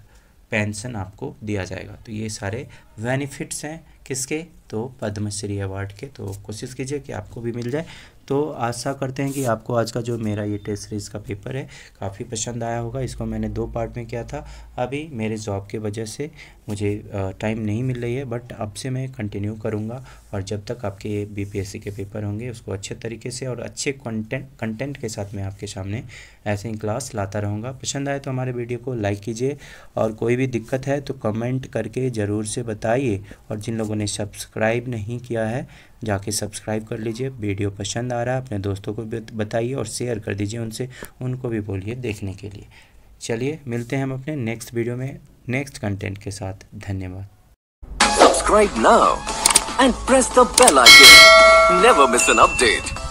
पेंशन आपको दिया जाएगा तो ये सारे बेनिफिट्स हैं किसके तो पद्मश्री अवार्ड के तो कोशिश कीजिए कि आपको भी मिल जाए तो आशा करते हैं कि आपको आज का जो मेरा ये टेस्ट सीरीज का पेपर है काफ़ी पसंद आया होगा इसको मैंने दो पार्ट में किया था अभी मेरे जॉब के वजह से मुझे टाइम नहीं मिल रही है बट अब से मैं कंटिन्यू करूँगा और जब तक आपके बी के पेपर होंगे उसको अच्छे तरीके से और अच्छे कंटेंट कंटेंट के साथ मैं आपके सामने ऐसे ही क्लास लाता रहूँगा पसंद आए तो हमारे वीडियो को लाइक कीजिए और कोई भी दिक्कत है तो कमेंट करके ज़रूर से बताइए और जिन लोगों ने सब्सक्राइब नहीं किया है जाके सब्सक्राइब कर लीजिए वीडियो पसंद आ रहा है अपने दोस्तों को भी बताइए और शेयर कर दीजिए उनसे उनको भी बोलिए देखने के लिए चलिए मिलते हैं हम अपने नेक्स्ट वीडियो में नेक्स्ट कंटेंट के साथ धन्यवाद subscribe now and press the bell icon never miss an update